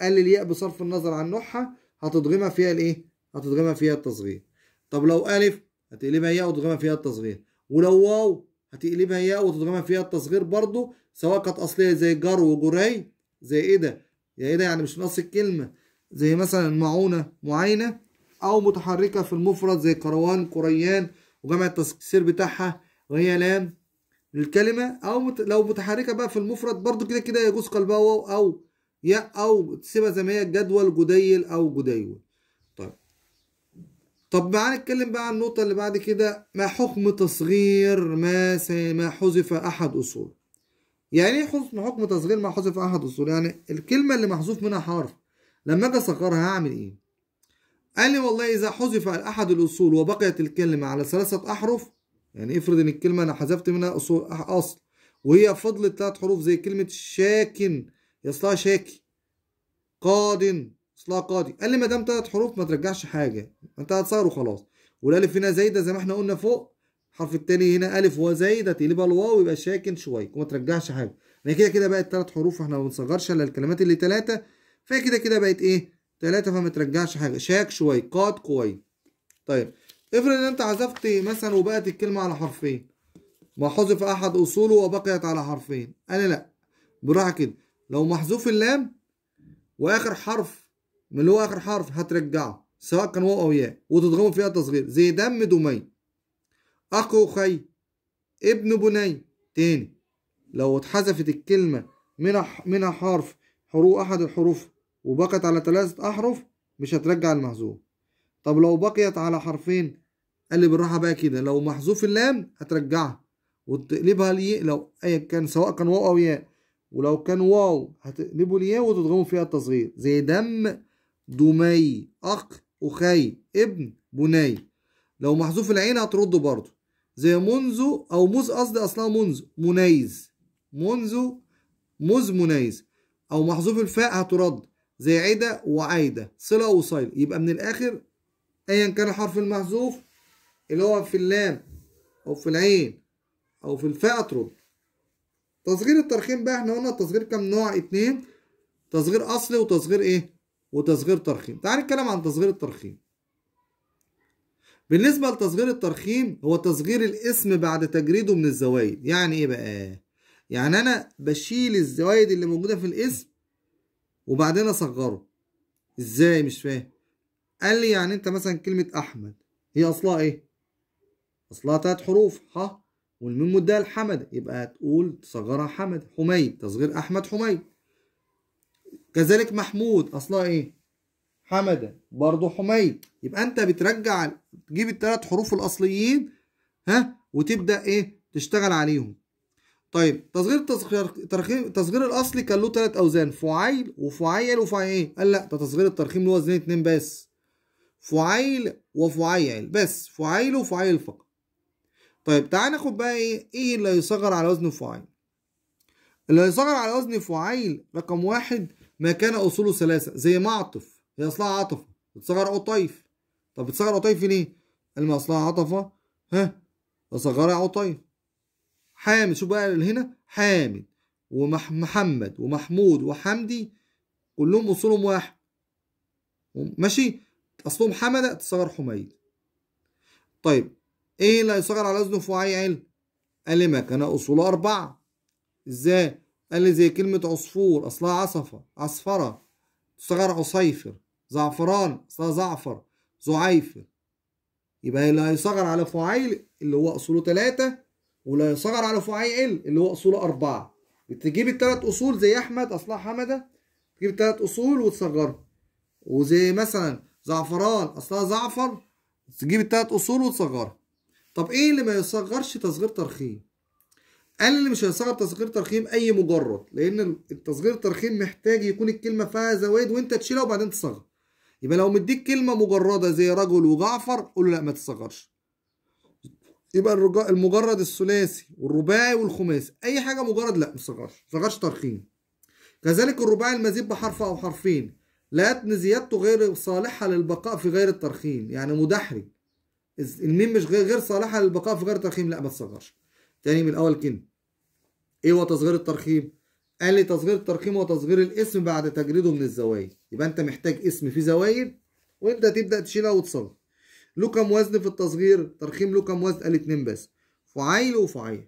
قال الياء بصرف النظر عن نوعها هتضغمها فيها الايه هتضغمها فيها التصغير طب لو الف هتقلبها ياء وتضغمها فيها التصغير ولو واو هتقلبها ياء وتضغمها فيها التصغير برضو سواء كانت اصليه زي جر وجري زي ايه ده يا يعني ايه ده يعني مش نص الكلمه زي مثلا معونه معينه او متحركه في المفرد زي كروان كريان وجمع التكسير بتاعها وهي لام للكلمه او مت... لو متحركه بقى في المفرد برضو كده كده يجوز قلبها واو او ياء او تسيبها زي ما هي جدول جديل او جديول طب معانا نتكلم بقى عن النقطة اللي بعد كده ما حكم تصغير ما ما حذف أحد أصول يعني ايه حكم تصغير ما حذف أحد أصول يعني الكلمة اللي محذوف منها حرف لما أجي أصغرها هعمل إيه؟ قال لي والله إذا حذف أحد الأصول وبقيت الكلمة على ثلاثة أحرف يعني افرض إن الكلمة أنا حذفت منها أصول أصل وهي فضلت ثلاث حروف زي كلمة شاكن يصلها شاكي قادن اصلها قاضي قال لي ما دام ثلاث حروف ما ترجعش حاجه انت هتصغر وخلاص والالف هنا زايده زي ما احنا قلنا فوق الحرف التاني هنا الف وزايده تقلبها الواو يبقى شاكن شويه وما ترجعش حاجه يعني كده كده بقت ثلاث حروف واحنا ما بنصغرش الا الكلمات اللي ثلاثه فهي كده كده بقت ايه ثلاثه فما ترجعش حاجه شاك شويه قاد كويس طيب افرض ان انت عزفت مثلا وبقت الكلمه على حرفين ما حذف احد اصوله وبقيت على حرفين انا لا براحه كده لو محذوف اللام واخر حرف من اللي هو اخر حرف هترجعه سواء كان واو او ياء وتضغموا فيها تصغير زي دم دمي اخو خي ابن بني تاني لو اتحذفت الكلمة من من حرف حروف احد الحروف وبقت على ثلاثة احرف مش هترجع المحذوف طب لو بقيت على حرفين قال لي بالراحه بقى كده لو محذوف اللام هترجعها وتقلبها لي لو ايا كان سواء كان واو او ياء ولو كان واو هتقلبوا لياء وتضغموا فيها التصغير زي دم دمي أخ أخي ابن بني لو محذوف العين هترده برضه زي منذ أو مز قصدي أصلها منذ منيز منذ مز منيز أو محذوف الفاء هترد زي عدة وعايدة صلة وصيل يبقى من الآخر أيا كان الحرف المحذوف اللي هو في اللام أو في العين أو في الفاء هترد تصغير الترخيم بقى احنا قلنا التصغير كام نوع اتنين تصغير أصلي وتصغير إيه وتصغير ترخيم تعال نتكلم عن تصغير الترخيم بالنسبة لتصغير الترخيم هو تصغير الاسم بعد تجريده من الزوايد يعني ايه بقى يعني انا بشيل الزوايد اللي موجودة في الاسم وبعدين اصغره ازاي مش فاهم قال لي يعني انت مثلا كلمة احمد هي اصلها ايه اصلها تلات حروف ها والميم مديها لحمد يبقى هتقول تصغرها حمد حميد تصغير احمد حميد كذلك محمود اصلها ايه حمدة برضه حميد يبقى انت بترجع تجيب الثلاث حروف الاصليين ها وتبدا ايه تشتغل عليهم طيب تصغير التصغير تصغير الاصلي كان له ثلاث اوزان فعيل وفعيل وفعيل قال لا ده تصغير الترخيم له وزنين اتنين بس فعيل وفعيل بس فعيل وفعيل فقط طيب تعال ناخد بقى ايه ايه اللي هيصغر على وزن فعيل اللي هيصغر على وزن فعيل رقم واحد ما كان أصوله ثلاثة زي معطف هي أصلها عطفة بتصغر عطيف طب بتصغر عطيف ليه؟ قال ما أصلها عطفة ها فصغرها عطيف حامد شوف بقى هنا حامد ومحمد ومحمود وحمدي كلهم أصولهم واحد ماشي أصلهم حمدة تصغر حميد طيب إيه اللي هيصغر على وزنه في وعي علم؟ قال لي ما كان أصوله أربعة إزاي؟ قال لي زي كلمة عصفور أصلها عصفة عصفرة تصغر عصيفر زعفران أصلها زعفر زعيفر يبقى اللي هيصغر على فعيل اللي هو أصوله ثلاثة ولا هيصغر على فعيل اللي هو أصوله أربعة تجيب التلات أصول زي أحمد أصلها حمدة تجيب التلات أصول وتصغرها وزي مثلا زعفران أصلها زعفر تجيب التلات أصول وتصغرها طب إيه اللي ما يصغرش تصغير ترخيم قال اللي مش هيصعب تصغير ترخيم اي مجرد لان التصغير الترخيم محتاج يكون الكلمه فيها زوايد وانت تشيلها وبعدين تصغر يبقى لو مديك كلمه مجرده زي رجل وجعفر قول له لا ما تصغرش يبقى المجرد الثلاثي والرباعي والخماسي اي حاجه مجرد لا ما تصغرش ما تصغرش ترخيم كذلك الرباعي المزيد بحرف او حرفين لا زيادته غير صالحه للبقاء في غير الترخيم يعني مدحرج الميم مش غير صالحه للبقاء في غير الترخيم لا ما تصغرش تاني من الاول كلمه ايه هو تصغير الترخيم قال لي تصغير الترخيم هو تصغير الاسم بعد تجريده من الزوايد يبقى انت محتاج اسم فيه زوايد وانت تبدا تشيلها وتصغر له كم وزن في التصغير ترخيم له كم وزن قال اتنين بس فعيل وفعيل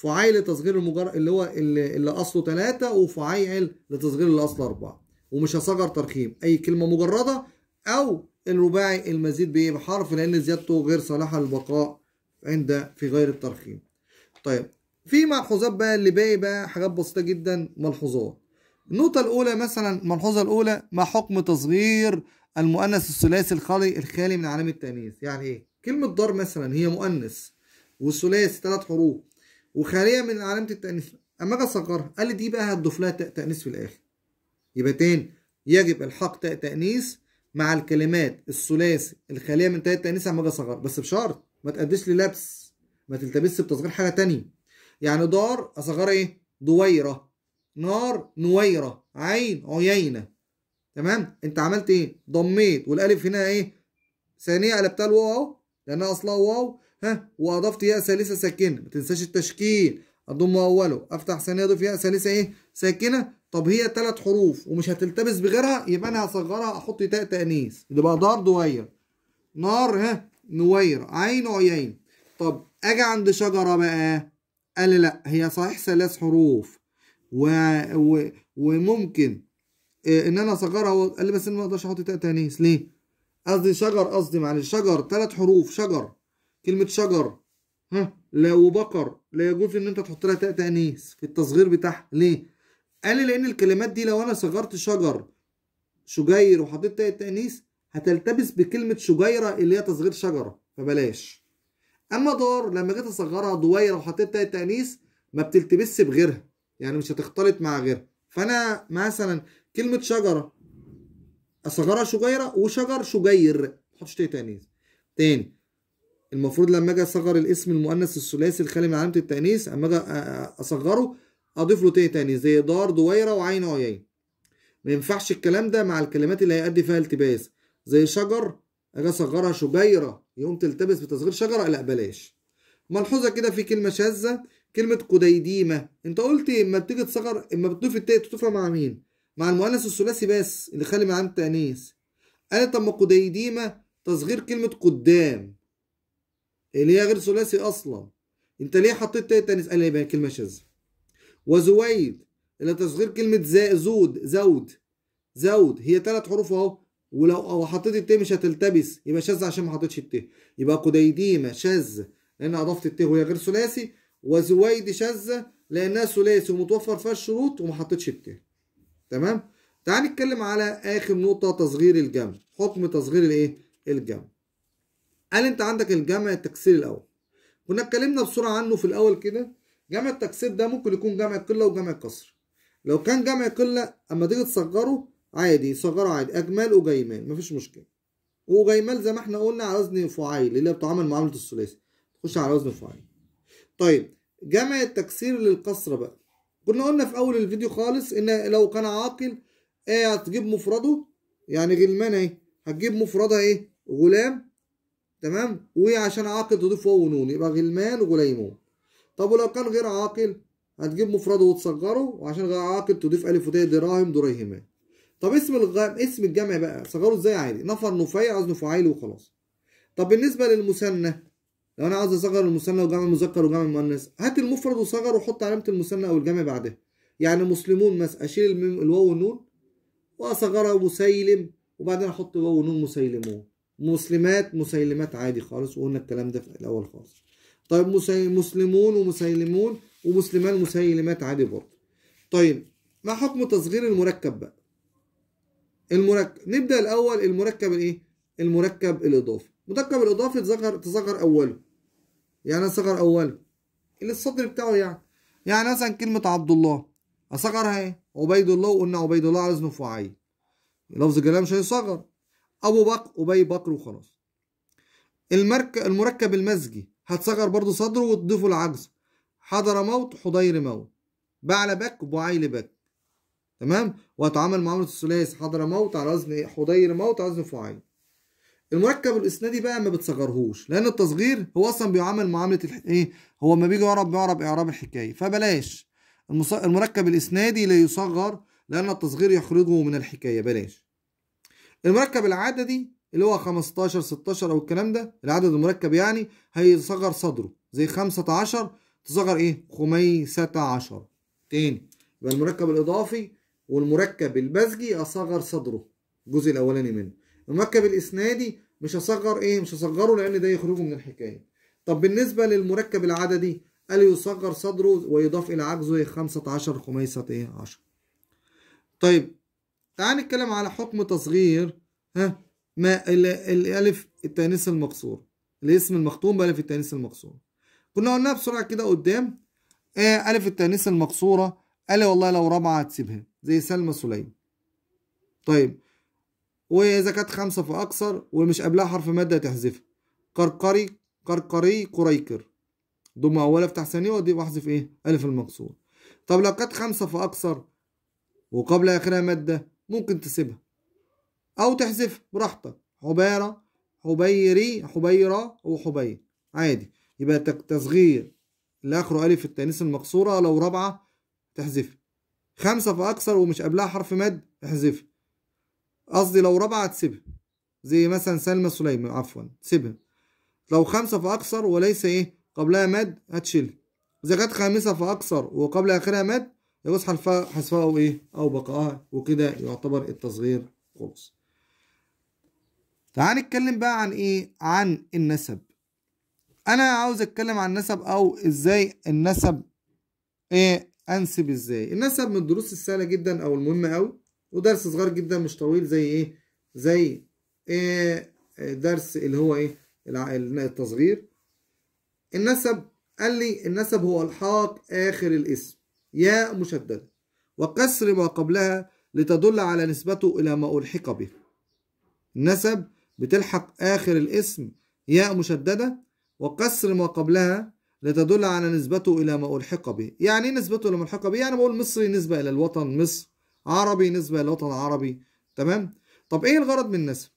فعيل لتصغير المجرد اللي هو اللي, اللي اصله ثلاثة وفعيل لتصغير اللي اصله أربعة ومش هصغر ترخيم أي كلمة مجردة أو الرباعي المزيد بحرف لأن زيادته غير صالحة للبقاء عند في غير الترخيم. طيب في ملحوظات بقى اللي باقي بقى حاجات بسيطة جدا ملحوظات النقطة الأولى مثلا الملحوظة الأولى ما حكم تصغير المؤنث الثلاثي الخالي الخالي من علامة التأنيث يعني إيه؟ كلمة دار مثلا هي مؤنث وثلاثي ثلاث حروف وخالية من علامة التأنيث أما أجي أصغرها قال لي دي بقى هتضيف لها تاء تأنيث في الآخر يبقى تاني يجب الحاق تاء تأنيث مع الكلمات الثلاثي الخالية من تاء التأنيث أما أجي أصغرها بس بشرط ما تقدش لي لبس ما تلتبسش بتصغير حاجة تانية يعني دار أصغرها إيه دويرة نار نويرة عين عيينة تمام أنت عملت إيه ضميت والألف هنا إيه ثانية قلبتها الواو لأنها أصلها واو ها وأضفت ياء ثالثة ساكنة ما تنساش التشكيل أضم أوله أفتح ثانية أضيف ياء ثالثة إيه ساكنة طب هي ثلاث حروف ومش هتلتبس بغيرها يبقى أنا هصغرها أحط تاء تأنيث يبقى دار دوير نار ها نوير عين عيين طب أجي عند شجرة بقى قال لا هي صحيح ثلاث حروف و... و... وممكن آه، ان انا اصغرها قال لي بس انا ما اقدرش احط تاء تانيث ليه؟ قصدي شجر قصدي معلش شجر ثلاث حروف شجر كلمة شجر ها لا وبقر لا يجوز ان انت تحط لها تاء تانيث في التصغير بتاعها ليه؟ قال لي لان الكلمات دي لو انا صغرت شجر شجير وحطيت تاء تانيث هتلتبس بكلمة شجيرة اللي هي تصغير شجرة فبلاش اما دار لما جيت اصغرها دويره وحطيت تاء تانيث ما بتلتبسش بغيرها يعني مش هتختلط مع غيرها فانا مثلا كلمه شجره اصغرها شجيره وشجر شجير ما تحطش تاء تانيث تاني المفروض لما اجي اصغر الاسم المؤنث الثلاثي الخالي من علامه التانيث اما اجي اصغره اضيف له تاء تاني زي دار دويره وعين وعين ما ينفعش الكلام ده مع الكلمات اللي هيأدي فيها التباس زي شجر اجي اصغرها شجيره يقوم تلتبس بتصغير شجره لا بلاش ملحوظه كده في كلمه شاذه كلمه قديديمه انت قلت اما بتيجي تصغر اما بتضيف التاء تضيفها مع مين مع المؤنث الثلاثي بس اللي خلي معاه التانيث قال طب ما قديديمه تصغير كلمه قدام اللي هي غير ثلاثي اصلا انت ليه حطيت تاء تانيث قال يبقى كلمه شاذه وزويد اللي تصغير كلمه زود زود زود هي ثلاث حروف اهو ولو او حطيت الت مش هتلتبس يبقى شاذ عشان ما حطيتش الت يبقى قديديمه شاذ لان اضفت الت وهي غير ثلاثي وزويد شاذه لانها ثلاثي ومتوفر فيها الشروط وما حطيتش الت تمام تعال نتكلم على اخر نقطه تصغير الجمع حكم تصغير الايه الجمع قال انت عندك الجمع التكسير الاول كنا اتكلمنا بسرعه عنه في الاول كده جمع التكسير ده ممكن يكون جمع قله وجمع كسر لو كان جمع قله اما تيجي تصغره عادي صغار عادي أجمال وجيمال مفيش مشكلة وجيمال زي ما احنا قلنا على وزن فعيل اللي هي بتعامل معاملة الثلاثي تخش على وزن فعيل طيب جمع التكسير للقصر بقى كنا قلنا في أول الفيديو خالص إن لو كان عاقل إيه هتجيب مفرده يعني غلمان أهي هتجيب مفردها إيه غلام تمام وعشان عاقل تضيف واو ونون يبقى غلمان وغليمون طب ولو كان غير عاقل هتجيب مفرده وتصغره وعشان غير عاقل تضيف ألف وتاء دراهم دريهمان طب اسم الجمع اسم الجمع بقى صغره ازاي عادي نفر نفيع عاوز نفعيل وخلاص طب بالنسبه للمثنى لو انا عاوز اصغر المثنى وجمع المذكر وجمع المؤنث هات المفرد وصغر وحط علامه المثنى او الجمع بعدها يعني مسلمون مثلا اشيل الواو والنون واصغرها مسيلم وبعدين احط واو ونون مسيلمون مسلمات مسيلمات عادي خالص وقلنا الكلام ده في الاول خالص طيب مسلمون ومسيلمون ومسلمان مسيلمات عادي برضه طيب ما حكم تصغير المركب بقى المركب نبدا الاول المركب الايه المركب الاضافي المركب الاضافي تصغر تصغر اوله يعني اصغر اوله اللي السطر بتاعه يعني يعني مثلا كلمه عبد الله اصغرها ايه عبيد الله وقلنا عبيد الله على وزنه فعي لفظ الجلاله مش هيصغر ابو بكر ابي بكر وخلاص المركب المركب المزجي هتصغر برضه صدره وتضيفه العجز حضر موت حضير موت بعل بك بعيل بك تمام وهتعامل معامله الثلاثي حضر موت على وزن حضير موت على وزن فعيل المركب الاسنادي بقى ما بتصغرهوش لان التصغير هو اصلا بيعامل معامله ايه هو ما بيجي يعرب بيعرب اعراب الحكايه فبلاش المص... المركب الاسنادي لا يصغر لان التصغير يخرجه من الحكايه بلاش المركب العددي اللي هو 15 16 او الكلام ده العدد المركب يعني هيصغر صدره زي 15 تصغر ايه خميسة عشر تاني يبقى المركب الاضافي والمركب البزجي اصغر صدره الجزء الاولاني منه المركب الاسنادي مش هصغر ايه مش هصغره لان ده يخرجه من الحكايه طب بالنسبه للمركب العددي قال يصغر صدره ويضاف الى عجزه 15 خميسه ايه 10 طيب تعال نتكلم على حكم تصغير ها ما الالف التانيث المقصور الاسم المختوم بالف التانيث المقصور كنا قلناها بسرعه كده قدام آه، الف التانيث المقصوره قال والله لو رابعه هتسيبها زي سلمى سليم طيب وإذا كانت خمسة فأكثر ومش قبلها حرف مادة تحذفها قرقري قرقري قريكر ضم أول أفتح ثانية ودي وأحذف إيه ألف المقصور طب لو كانت خمسة فأكثر وقبل آخرها مادة ممكن تسيبها أو تحذفها براحتك حبارة حبيري حبيرة وحبير عادي يبقى تصغير لاخره ألف التأنيث المقصورة لو رابعة تحذفها خمسة فأكثر ومش قبلها حرف مد احذفها قصدي لو رابعة تسيبها زي مثلا سلمى سليمة عفوا تسيبها لو خمسة فأكثر وليس إيه قبلها مد هتشيلها إذا كانت خامسة فأكثر وقبل آخرها مد يجوز حذفها حذفها أو إيه أو بقائها وكده يعتبر التصغير خلص. تعال نتكلم بقى عن إيه عن النسب. أنا عاوز أتكلم عن النسب أو إزاي النسب إيه انسب ازاي النسب من الدروس السهله جدا او المهمه قوي ودرس صغير جدا مش طويل زي ايه زي إيه درس اللي هو ايه التصغير النسب قال لي النسب هو الحاق اخر الاسم ياء مشدده وكسر ما قبلها لتدل على نسبته الى ما الحق به النسب بتلحق اخر الاسم ياء مشدده وكسر ما قبلها لتدل على نسبته إلى ما ألحق به يعني إيه نسبته إلى ما ألحق به؟ يعني بقول مصري نسبة إلى الوطن مصر عربي نسبة إلى الوطن العربي تمام؟ طب إيه الغرض من النسب؟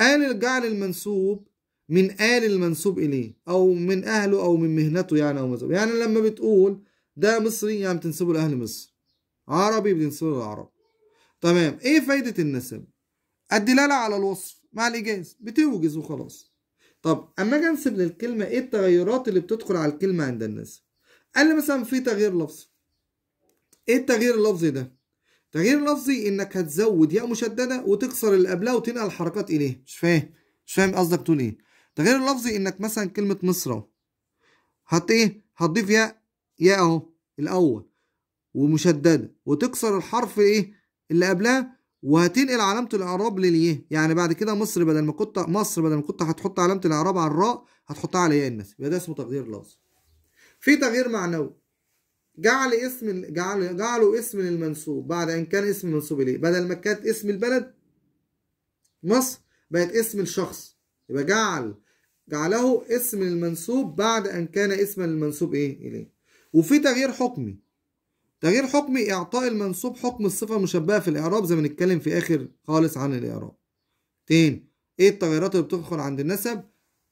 آل الجعل المنسوب من آل المنسوب إليه أو من أهله أو من مهنته يعني أو مذهبه يعني لما بتقول ده مصري يعني بتنسبه لأهل مصر عربي بتنسبه للعرب تمام إيه فايدة النسب؟ الدلالة على الوصف مع الإيجاز بتوجز وخلاص طب اما اجي انسب للكلمه ايه التغيرات اللي بتدخل على الكلمه عند الناس قال لي مثلا في تغيير لفظي ايه التغيير اللفظي ده تغيير لفظي انك هتزود ياء مشدده وتكسر اللي قبلها وتنقل الحركات اليه مش فاهم مش فاهم قصدك تقول ايه تغيير لفظي انك مثلا كلمه مصر اهو هت ايه هتضيف ياء ياء اهو الاول ومشدده وتكسر الحرف ايه اللي قبلها وهتنقل علامة الإعراب للياء يعني بعد كده مصر بدل ما كنت مصر بدل ما كنت هتحط علامة الإعراب على الراء هتحطها على ياء إيه الناس يبقى ده اسمه تغيير لفظي. في تغيير معنوي جعل اسم جعل جعله اسم للمنسوب بعد ان كان اسم منسوب اليه بدل ما كانت اسم البلد مصر بقت اسم الشخص يبقى جعل جعله اسم المنسوب بعد ان كان اسما المنسوب ايه اليه وفي تغيير حكمي تغيير حكم إعطاء المنصوب حكم الصفة المشبهة في الإعراب زي ما نتكلم في آخر خالص عن الإعراب. تاني إيه التغيرات اللي بتدخل عند النسب؟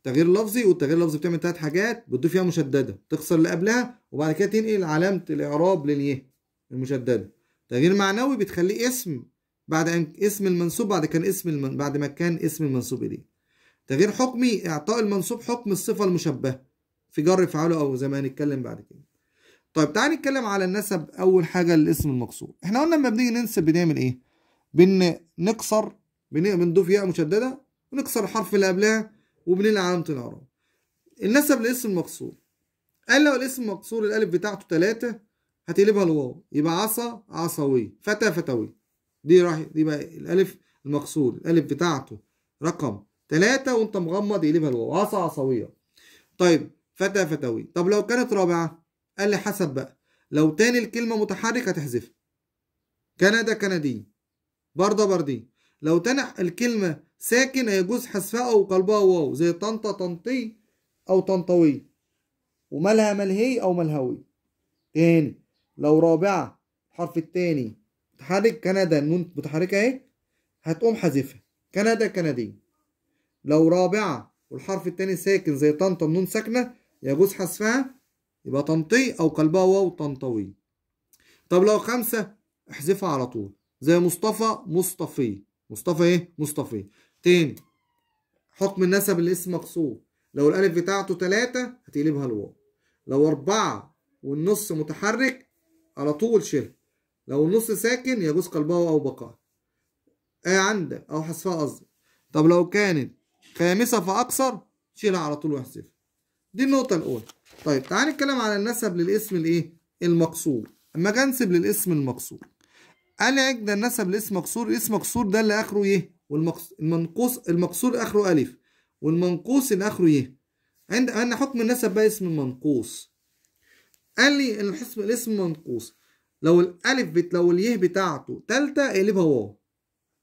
تغيير لفظي والتغيير اللفظي بتعمل تلات حاجات بتضيف فيها مشددة تخسر اللي قبلها وبعد كده تنقل علامة الإعراب للي المشددة. تغيير معنوي بتخليه اسم بعد أن اسم المنصوب بعد كان اسم المن... بعد ما كان اسم المنصوب إليه. تغيير حكمي إعطاء المنصوب حكم الصفة المشبهة في جر فعله أو زي ما هنتكلم بعد كده. طيب تعالى نتكلم على النسب اول حاجه للاسم المقصور احنا قلنا لما بنيجي ننسب بنعمل ايه بنكسر بنضيف ياء مشدده ونكسر الحرف اللي قبلها وبنلغي علامه الاعراب النسب للاسم المقصور قال لو الاسم المقصور الالف بتاعته ثلاثة هتقلبها الواو يبقى عصا عصوي فتى فتوي دي راح دي بقى الالف المقصور الالف بتاعته رقم ثلاثة وانت مغمض يقلبها الواو عصا عصويه طيب فتى فتوي طب لو كانت رابعه قال لي حسب بقى لو تاني الكلمة متحرك هتحذفها كندا كندي برضة بردي لو تاني الكلمة ساكن هيجوز حذفها أو قلبها واو زي طنطا طنطي أو طنطوي ومالها ملهي أو ملهوي تاني لو رابعة الحرف التاني متحرك كندا النون متحركة اهي هتقوم حذفها كندا كندي لو رابعة والحرف التاني ساكن زي طنطا النون ساكنة يجوز حذفها يبقى طنطي أو قلبها واو طنطوي طب لو خمسة احذفها على طول زي مصطفى مصطفي مصطفى ايه مصطفي تاني حكم النسب الاسم مقصود لو الالف بتاعته تلاتة هتقلبها الواو لو أربعة والنص متحرك على طول شيلها لو النص ساكن يجوز قلبها أو بقاء آية عندك أو حذفها قصدي طب لو كانت خامسة فأكثر شيلها على طول واحذفها دي النقطة الأولى طيب تعالى نتكلم على النسب للاسم الإيه؟ المقصور أما أجي أنسب للاسم المقصور قال لي ده النسب لاسم مقصور الاسم مقصور ده اللي آخره إيه؟ والمنقوص المقصور آخره ألف والمنقوص اللي آخره إيه؟ عند أنا حكم النسب بقى اسم منقوص قال لي الاسم الاسم منقوص لو الألف بت لو اليه بتاعته تالتة اقلبها واو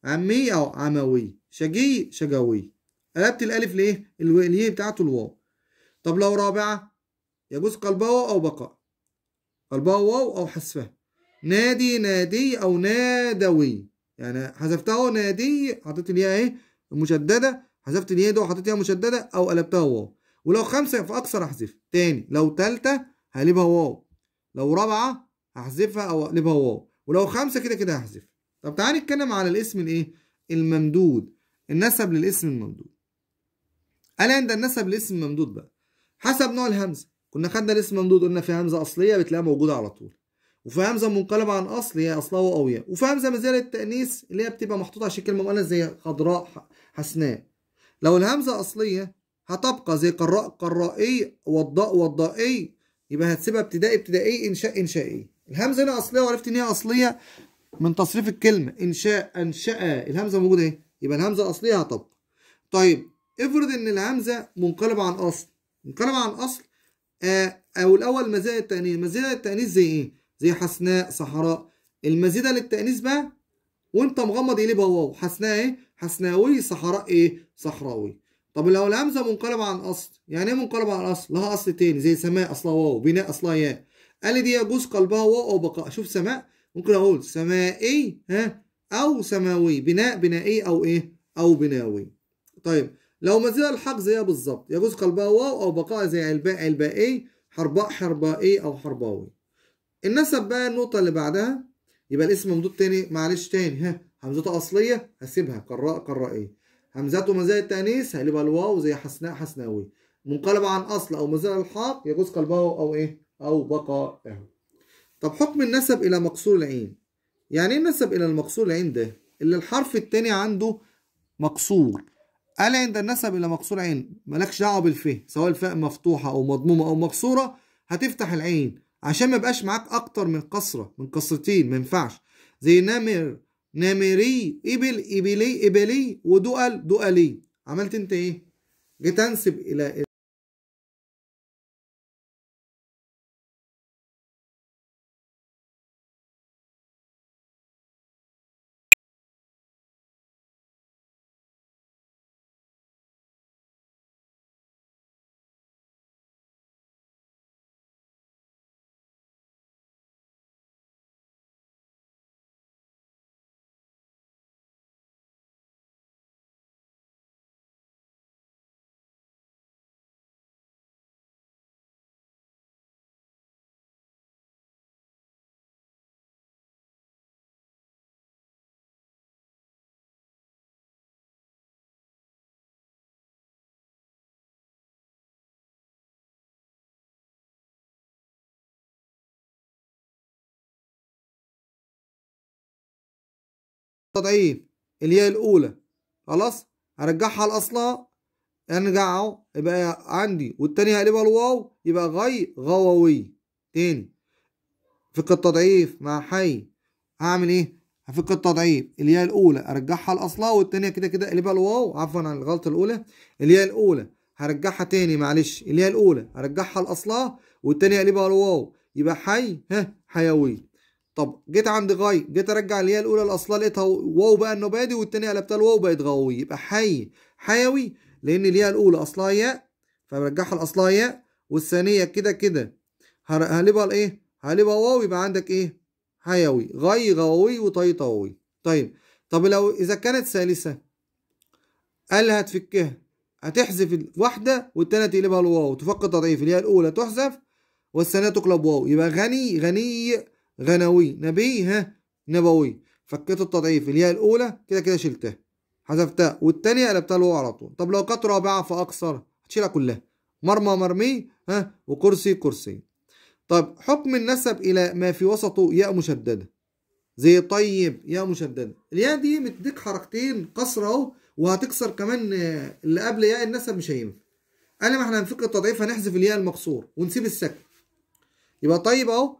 عمي أو عموي شجي شجوي قلبت الألف لإيه؟ اليه بتاعته الواو طب لو رابعة يجوز قلبها واو أو بقاء قلبها واو أو حذفها نادي نادي أو نادوي يعني حذفتها نادي حطيت الياء إيه مشددة حذفت الياء دي وحطيت الياء مشددة أو قلبتها واو ولو خمسة فأكثر أحذف تاني لو تالتة هقلبها واو لو رابعة هحذفها أو أقلبها واو ولو خمسة كده كده هحذف طب تعالى نتكلم على الاسم الإيه الممدود النسب للاسم الممدود قال ده النسب للاسم الممدود بقى حسب نوع الهمزه كنا خدنا الاسم ممدود قلنا في همزه اصليه بتلاقيها موجوده على طول وفي همزه منقلبه عن اصل هي اصلها ياء وفي همزه مزيه التانيث اللي هي بتبقى محطوطه عشان كلمه مؤنث زي خضراء حسناء لو الهمزه اصليه هتبقى زي قراء قرائي والضاء والضائي يبقى هتسيبها ابتدائي ابتدائي انشاء انشائي الهمزه هنا اصليه وعرفت ان هي اصليه من تصريف الكلمه انشاء انشا الهمزه موجوده اهي يبقى الهمزه الاصليه هتبقى طيب افرض ان الهمزه منقلبه عن اصل نتكلم عن الاصل آه، او الاول مزايا التانيث مزايا التانيث زي ايه زي حسناء صحراء المزيدة للتانيث بقى وانت مغمض يقلبها واو حسناء ايه حسناوي صحراء ايه صحراوي طب لو الهمزه منقلبه عن الاصل يعني ايه منقلبه عن الاصل لها اصل تاني زي سماء اصلها واو بناء اصلها ياء قال دي يجوز قلبها واو او بقاء شوف سماء ممكن اقول سمائي ها او سماوي بناء بنائي او ايه او بناوي طيب لو مزيل الحق زيها بالظبط يجوز قلبها واو أو بقاء زي الباء البائي حرباء حربائي أو حرباوي النسب بقى النقطة اللي بعدها يبقى الاسم ممدود تاني معلش تاني ها همزته أصلية هسيبها قراء قرائي همزته مزايا التأنيث هقلبها الواو زي حسناء حسناوي منقلب عن أصل أو مزيل الحق يجوز قلبها أو إيه أو بقائه طب حكم النسب إلى مقصور العين يعني إيه النسب إلى المقصور العين ده اللي الحرف التاني عنده مقصور قال عند النسب إلى مكسور عين مالكش دعوة بالفاء سواء الفاء مفتوحة أو مضمومة أو مكسورة هتفتح العين عشان ما يبقاش معاك أكتر من كسرة من كسرتين ما ينفعش زي نامر نامري إبل إبلي إبلي ودؤل دؤلي عملت أنت إيه؟ جيت أنسب إلى تضعيف الياء الأولى خلاص هرجعها لأصلها أرجع أهو يبقى عندي والتانية هقلبها الواو يبقى غي غووي تاني فك التضعيف مع حي هعمل إيه؟ هفك التضعيف الياء الأولى أرجعها لأصلها والتانية كده كده أقلبها الواو عفوا عن الغلطة الأولى الياء الأولى هرجعها تاني معلش الياء الأولى هرجعها لأصلها والتانية أقلبها الواو يبقى حي ها حيوي طب جيت عند غاي جيت ارجع الياء الاولى الاصليه لقيتها واو بقى النبادي والتانية قلبتها الواو بقت غوي يبقى حي حيوي لان الياء الاولى اصلها ياء فبرجعها لاصلها ياء والثانيه كده كده هقلبها لايه هقلبها واو يبقى عندك ايه حيوي غي غوي وطي طوي طيب طب لو اذا كانت ثالثه قال هتفكها هتحذف واحده والتانية تقلبها الواو تفقد تضعيف الياء الاولى تحذف والثانيه تقلب واو يبقى غني غني غنوي نبي ها نبوي فكيت التضعيف الياء الاولى كده كده شلتها حذفتها والثانيه قلبتها لورا على طول طب لو كانت رابعه فاقصر هتشيلها كلها مرمى مرمي ها وكرسي كرسي طب حكم النسب الى ما في وسطه ياء مشدده زي طيب ياء مشدده الياء دي مديك حركتين قصر اهو وهتكسر كمان آه، اللي قبل ياء النسب مش هينفع انا ما احنا هنفك التضعيف هنحذف الياء المكسور ونسيب السكن يبقى طيب اهو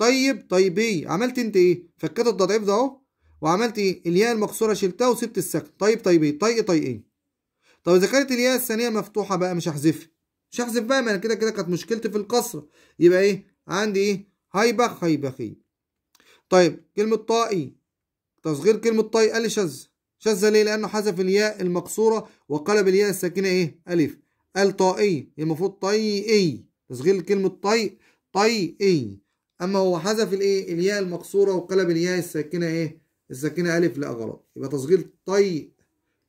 طيب طيبي عملت انت ايه فكيت التضعيف ده اهو وعملت ايه الياء المكسوره شلتها وسبت السكن طيب طيبي طيب ايه طب اذا كانت الياء الثانيه مفتوحه بقى مش هحذفها مش هحذف بقى ما انا كده كده كانت مشكلتي في الكسره يبقى ايه عندي ايه هيبخ هيبخي طيب كلمه طائي تصغير كلمه طائي قال لي شذ ليه لانه حذف الياء المكسوره وقلب الياء الساكنه ايه الف الطائي المفروض طيئي تصغير كلمه طي طيئي اما هو حذف الايه الياء المقصوره وقلب الياء الساكنه ايه الساكنه الف لا غلط يبقى تصغير طي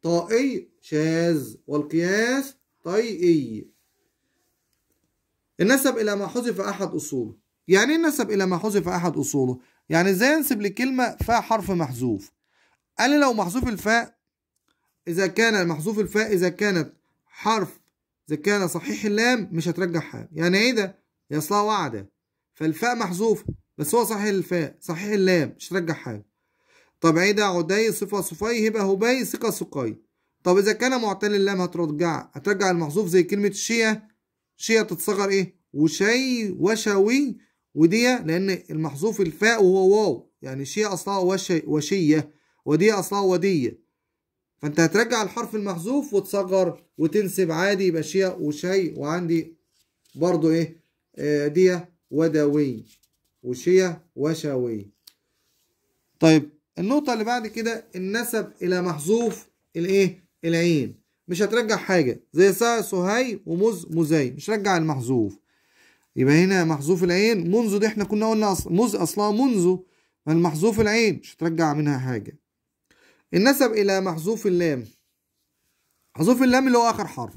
طائي شاذ والقياس طيئي النسب الى ما حذف احد اصوله يعني ايه النسب الى ما حذف احد اصوله يعني ازاي انسب لكلمه فاء حرف محذوف قال لي لو محذوف الفاء اذا كان محذوف الفاء اذا كانت حرف اذا كان صحيح اللام مش هترجع حال يعني ايه ده يصلها وعده فالفاء محذوفة بس هو صحيح الفاء صحيح اللام مش ترجح حاجة طب عيد عدي صفة صفي هبة هبي ثقة ثقي طب إذا كان معتل اللام هترجع هترجع المحذوف زي كلمة شيا شيا تتصغر إيه وشي وشوي ودي لأن المحذوف الفاء وهو واو يعني شيا أصلها وشي وشية ودي أصلها ودية فأنت هترجع الحرف المحذوف وتصغر وتنسب عادي يبقى شيا وشي وعندي برضو إيه آه دي ودوي وشيا وشوي طيب النقطة اللي بعد كده النسب إلى محذوف الإيه؟ العين مش هترجع حاجة زي سا سهي ومز مزي مش رجع المحذوف يبقى هنا محذوف العين منذ دي احنا كنا قلنا أصل مز أصلها منذ فالمحذوف العين مش هترجع منها حاجة النسب إلى محذوف اللام محذوف اللام اللي هو آخر حرف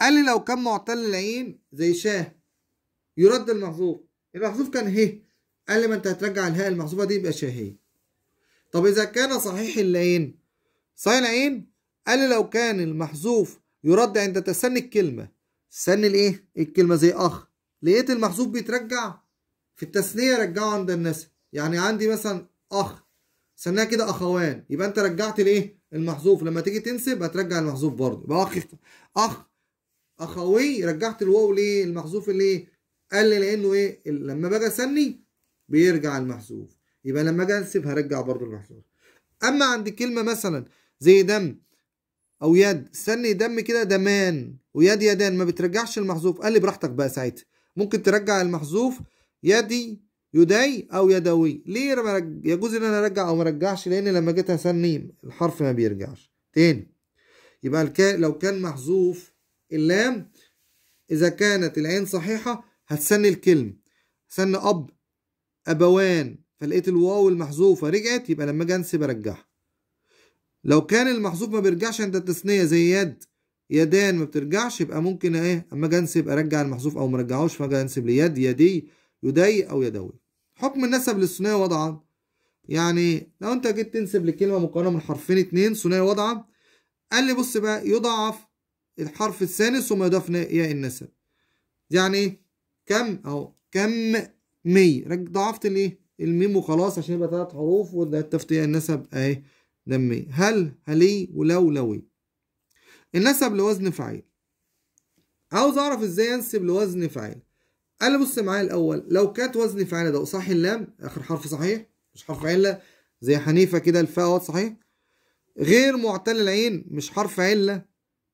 قال لي لو كان معتل العين زي شاه يرد المحذوف المحذوف كان هي قال لي ما انت هترجع الهاء المحذوفه دي يبقى شاهي طب اذا كان صحيح العين صحيح العين قال لي لو كان المحذوف يرد عند تسني الكلمه تسني الايه الكلمه زي اخ لقيت المحذوف بيترجع في التثنيه رجعه عند النسب يعني عندي مثلا اخ سناها كده اخوان يبقى انت رجعت الايه المحذوف لما تيجي تنسب هترجع المحذوف برضه يبقى اخ اخ اخوي رجعت الواو ليه المحذوف اللي قال لي لانه ايه لما باجي اسني بيرجع المحذوف يبقى لما اجي انسب هرجع برضو المحذوف اما عند كلمه مثلا زي دم او يد سني دم كده دمان ويد يدان ما بترجعش المحذوف قال لي براحتك بقى ساعتها ممكن ترجع المحذوف يدي يدي او يدوي ليه يجوز ان انا ارجع او ما ارجعش لان لما جيت اسني الحرف ما بيرجعش تاني يبقى لو كان محذوف اللام اذا كانت العين صحيحه هتستنى الكلمة سن أب أبوان فلقيت الواو المحذوفة رجعت يبقى لما أجي أنسب أرجعها لو كان المحذوف ما بيرجعش عند التثنية زي يد يدان ما بترجعش يبقى ممكن إيه أما أجي أنسب أرجع المحذوف أو ما أرجعهوش فأجي أنسب ليد يدي يدي أو يدوي حكم النسب للثنائي وضعا يعني لو أنت جيت تنسب لكلمة مقارنه من حرفين اتنين ثنائي وضعا قال لي بص بقى يضعف الحرف الثاني ثم يضاف ياء النسب يعني ايه كم اهو كم مي ضعفت الايه الميم وخلاص عشان يبقى ثلاث حروف وده النسب اهي ده مي هل هلي ولو لوي النسب لوزن فعيل عاوز اعرف ازاي انسب لوزن فعيل قال لي بص معايا الاول لو كانت وزن فعيل ده صح اللام اخر حرف صحيح مش حرف عله زي حنيفه كده الفاء اهوت صحيح غير معتل العين مش حرف عله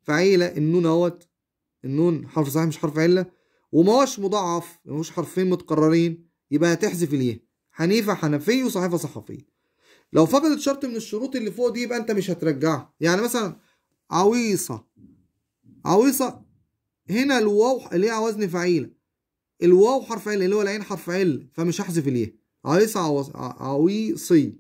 فعيله النون اهوت النون حرف صحيح مش حرف عله وما هوش مضاعف ما هوش حرفين متكررين يبقى هتحذف اليه حنيفه حنفي وصحيفه صحفي لو فقدت شرط من الشروط اللي فوق دي يبقى انت مش هترجعها يعني مثلا عويصه عويصه هنا الواو اللي هي وزن فعيله الواو حرف عله اللي هو العين حرف عل فمش هحذف اليه عويصه عويصي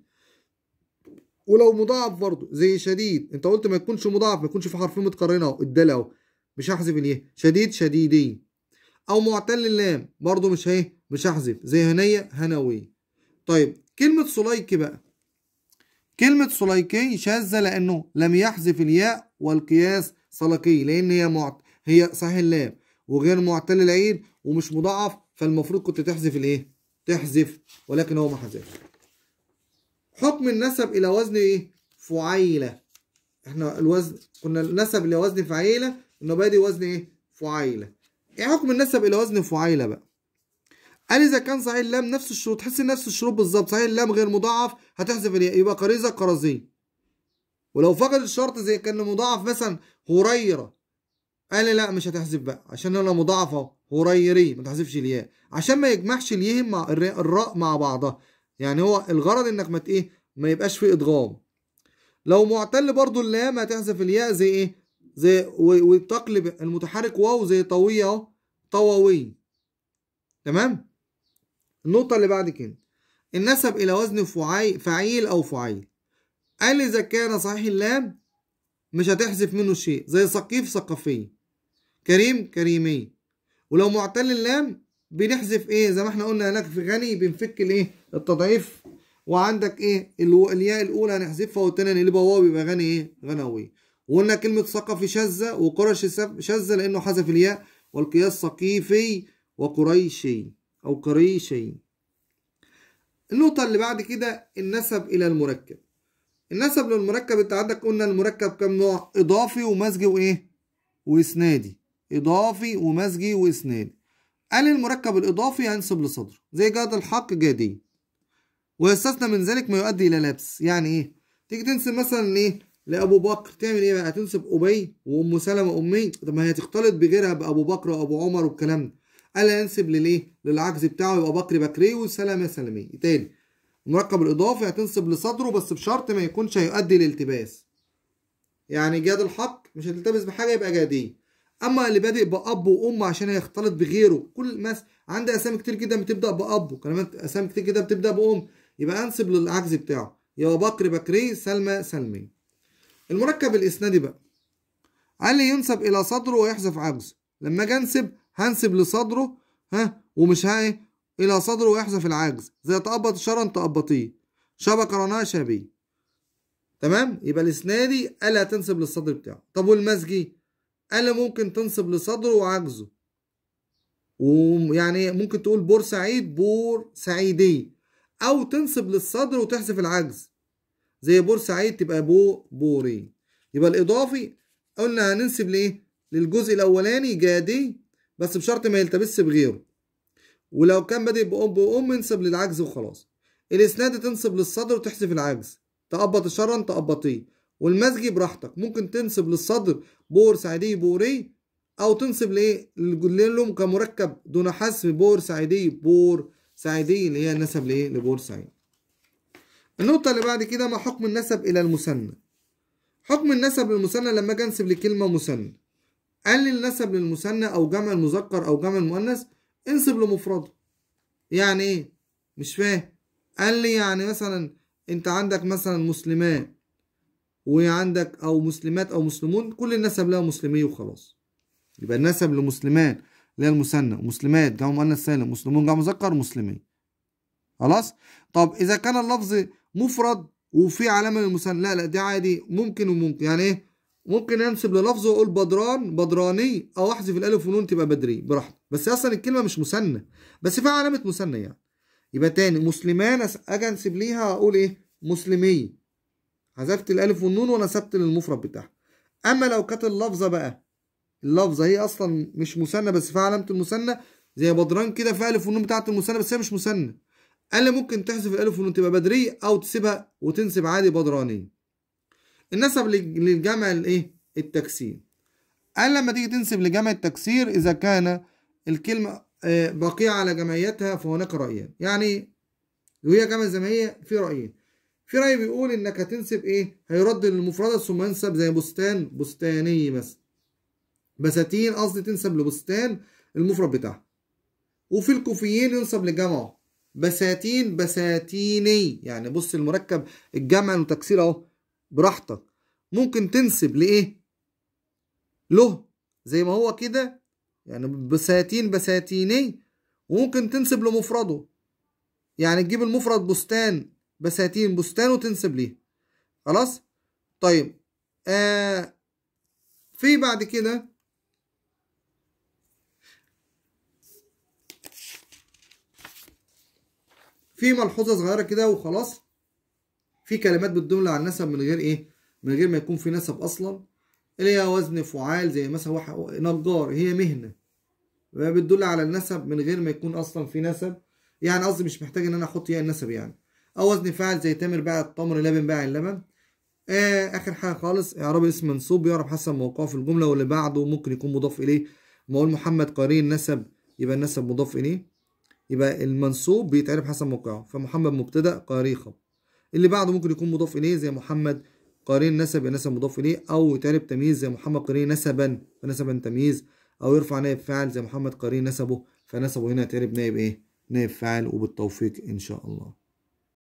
ولو مضاعف برضه زي شديد انت قلت ما يكونش مضاعف ما يكونش في حرفين متقارنه اهو الدال اهو مش هحذف اليه شديد شديدين او معتل اللام برضو مش هي مش هحذف زي هنيه هنوي طيب كلمه سلايكي بقى كلمه سلايكي شاذه لانه لم يحذف الياء والقياس سلاكي لان هي معت... هي صحيح اللام وغير معتل العين ومش مضاعف فالمفروض كنت تحذف الايه تحذف ولكن هو ما حذف حكم النسب الى وزن ايه فعيله احنا الوزن كنا النسب الى وزن فعيله انه بادي وزن ايه فعيله ايه حكم النسب الى وزن فعيلة بقى قال اذا كان صحيح اللام نفس الشروط تحس نفس الشروط بالظبط صحيح اللام غير مضاعف هتحذف الياء يبقى قريزه قرزين ولو فقد الشرط زي كان مضاعف مثلا هريره قال لا مش هتحذف بقى عشان انا مضاعف اهو هريري ما تحذفش الياء عشان ما يجمعش الياء مع الراء مع بعضها يعني هو الغرض انك ما ايه ما يبقاش فيه ادغام لو معتل برضو اللام هتحذف الياء زي ايه زي وتقلب المتحرك واو زي طوية اهو طواوي تمام النقطة اللي بعد كده النسب إلى وزن فعيل أو فعيل قال إذا كان صحيح اللام مش هتحذف منه شيء زي ثقيف ثقافية كريم كريمي ولو معتل اللام بنحذف ايه زي ما احنا قلنا هناك في غني بنفك الايه التضعيف وعندك ايه الياء الاولى هنحذفها والتانية نقلبها واو يبقى غني ايه غنوي وقلنا كلمة ثقفي شاذة وقرشي شاذة لأنه حذف الياء والقياس ثقيفي وقريشي أو قريشي النقطة اللي بعد كده النسب إلى المركب النسب للمركب أنت عندك قلنا المركب كم نوع إضافي ومزجي وإيه وإسنادي إضافي ومزجي وإسنادي قال المركب الإضافي ينسب لصدره زي جاد الحق جادي ويستثنى من ذلك ما يؤدي إلى لبس يعني إيه تيجي تنسب مثلا إيه لابو بكر تعمل ايه بقى هتنسب ابي وام سلمه امي طب ما هي تختلط بغيرها بابو بكر وابو عمر والكلام ده قال انسب للايه للعجز بتاعه يبقى بكر بكري وسلمه سلميه تاني المركب الاضافي هتنسب لصدره بس بشرط ما يكونش هيؤدي للالتباس يعني جاد الحق مش هتلتبس بحاجه يبقى جادي اما اللي بادئ باب وام عشان هيختلط بغيره كل مثلا عندي اسامي كتير جدا بتبدا باب وكلمات اسامي كتير جدا بتبدا بام يبقى انسب للعجز بتاعه يبقى بكر بكري سلمى سلمي المركب الإسنادي بقى علي ينسب إلى صدره ويحذف عجزه لما أجي أنسب هنسب لصدره ها ومش هاي إيه، إلى صدره ويحذف العجز زي تقبط شرن تقبطيه شبك رناء شبيه تمام يبقى الإسنادي ألا تنسب للصدر بتاعه طب والمزجي ألا ممكن تنسب لصدره وعجزه ويعني ممكن تقول بور سعيد بور سعيدي أو تنسب للصدر وتحذف العجز زي بورسعيد تبقى بو بوري يبقى الإضافي قلنا هننسب لإيه؟ للجزء الأولاني جادي بس بشرط ما يلتبسش بغيره ولو كان بادئ بأم بأم انسب للعجز وخلاص الإسناد تنسب للصدر وتحذف العجز تقبط شرا تقبطيه والمزجي براحتك ممكن تنسب للصدر بورسعيدي بوري أو تنسب لإيه؟ لهم كمركب دون حذف بورسعيدي بور سعيدي اللي هي نسب لإيه؟ لبورسعيد النقطة اللي بعد كده ما حكم النسب إلى المثنى حكم النسب للمثنى لما أجي أنسب لكلمة مثنى قال لي النسب للمثنى أو جمع المذكر أو جمع المؤنث انسب لمفرده يعني إيه؟ مش فاهم قال لي يعني مثلا أنت عندك مثلا مسلمات وعندك أو مسلمات أو مسلمون كل النسب لها مسلمي وخلاص يبقى النسب لمسلمات اللي هي المثنى مسلمات جمع مؤنث سالم مسلمون جمع مذكر مسلمي خلاص طب إذا كان اللفظ مفرد وفي علامه للمثنى لا لا دي عادي ممكن وممكن يعني ايه ممكن انسب للفظ واقول بدران بدراني او احذف الالف والنون تبقى بدري براحتك بس اصلا الكلمه مش مثنى بس فيها علامه مثنى يعني يبقى تاني مسلمان اجي انسب ليها اقول ايه مسلمي حذفت الالف والنون ونسبت للمفرد بتاعها اما لو كانت اللفظه بقى اللفظه هي اصلا مش مثنى بس فيها علامه المثنى زي بدران كده فيها الف والنون بتاعه المثنى بس هي مش مثنى قال لي ممكن تحذف الالف والنون تبقى بدري او تسيبها وتنسب عادي بدرانيه النسب للجمع الايه التكسير قال لما تيجي تنسب لجمع التكسير اذا كان الكلمه آه، بقيه على جمعيتها فهناك رايان يعني وهي جمع زمنيه في رايين في رأي بيقول إنك هتنسب إيه؟ هيرد للمفردة ثم ينسب زي بستان بستاني مثلا. بساتين قصدي تنسب لبستان المفرد بتاعها. وفي الكوفيين ينسب لجمعه. بساتين بساتيني يعني بص المركب الجمع والتكسير اهو براحتك ممكن تنسب لايه له زي ما هو كده يعني بساتين بساتيني وممكن تنسب لمفرده يعني تجيب المفرد بستان بساتين بستان وتنسب ليه خلاص طيب آه في بعد كده في ملحوظه صغيره كده وخلاص في كلمات بتدل على النسب من غير ايه من غير ما يكون في نسب اصلا اللي هي وزن فعال زي مثلا واحد نجار هي مهنه يعني بتدل على النسب من غير ما يكون اصلا في نسب يعني قصدي مش محتاج ان انا احط ايه يعني النسب يعني او وزن فاعل زي تامر باع التمر لبن باع اللبن آه اخر حاجه خالص اعراب اسم منصوب يعرب حسب موقعه في الجمله واللي بعده ممكن يكون مضاف اليه ما اقول محمد قرين نسب يبقى النسب مضاف اليه يبقى المنصوب بيتعرف حسب موقعه فمحمد مبتدا قاري خبر اللي بعده ممكن يكون مضاف اليه زي محمد قاري نسب نسب مضاف اليه او يتعرف تمييز زي محمد قاري نسبا فنسبا تمييز او يرفع نائب فاعل زي محمد قاري نسبه فنسبه هنا يتعرف نائب ايه نائب فاعل وبالتوفيق ان شاء الله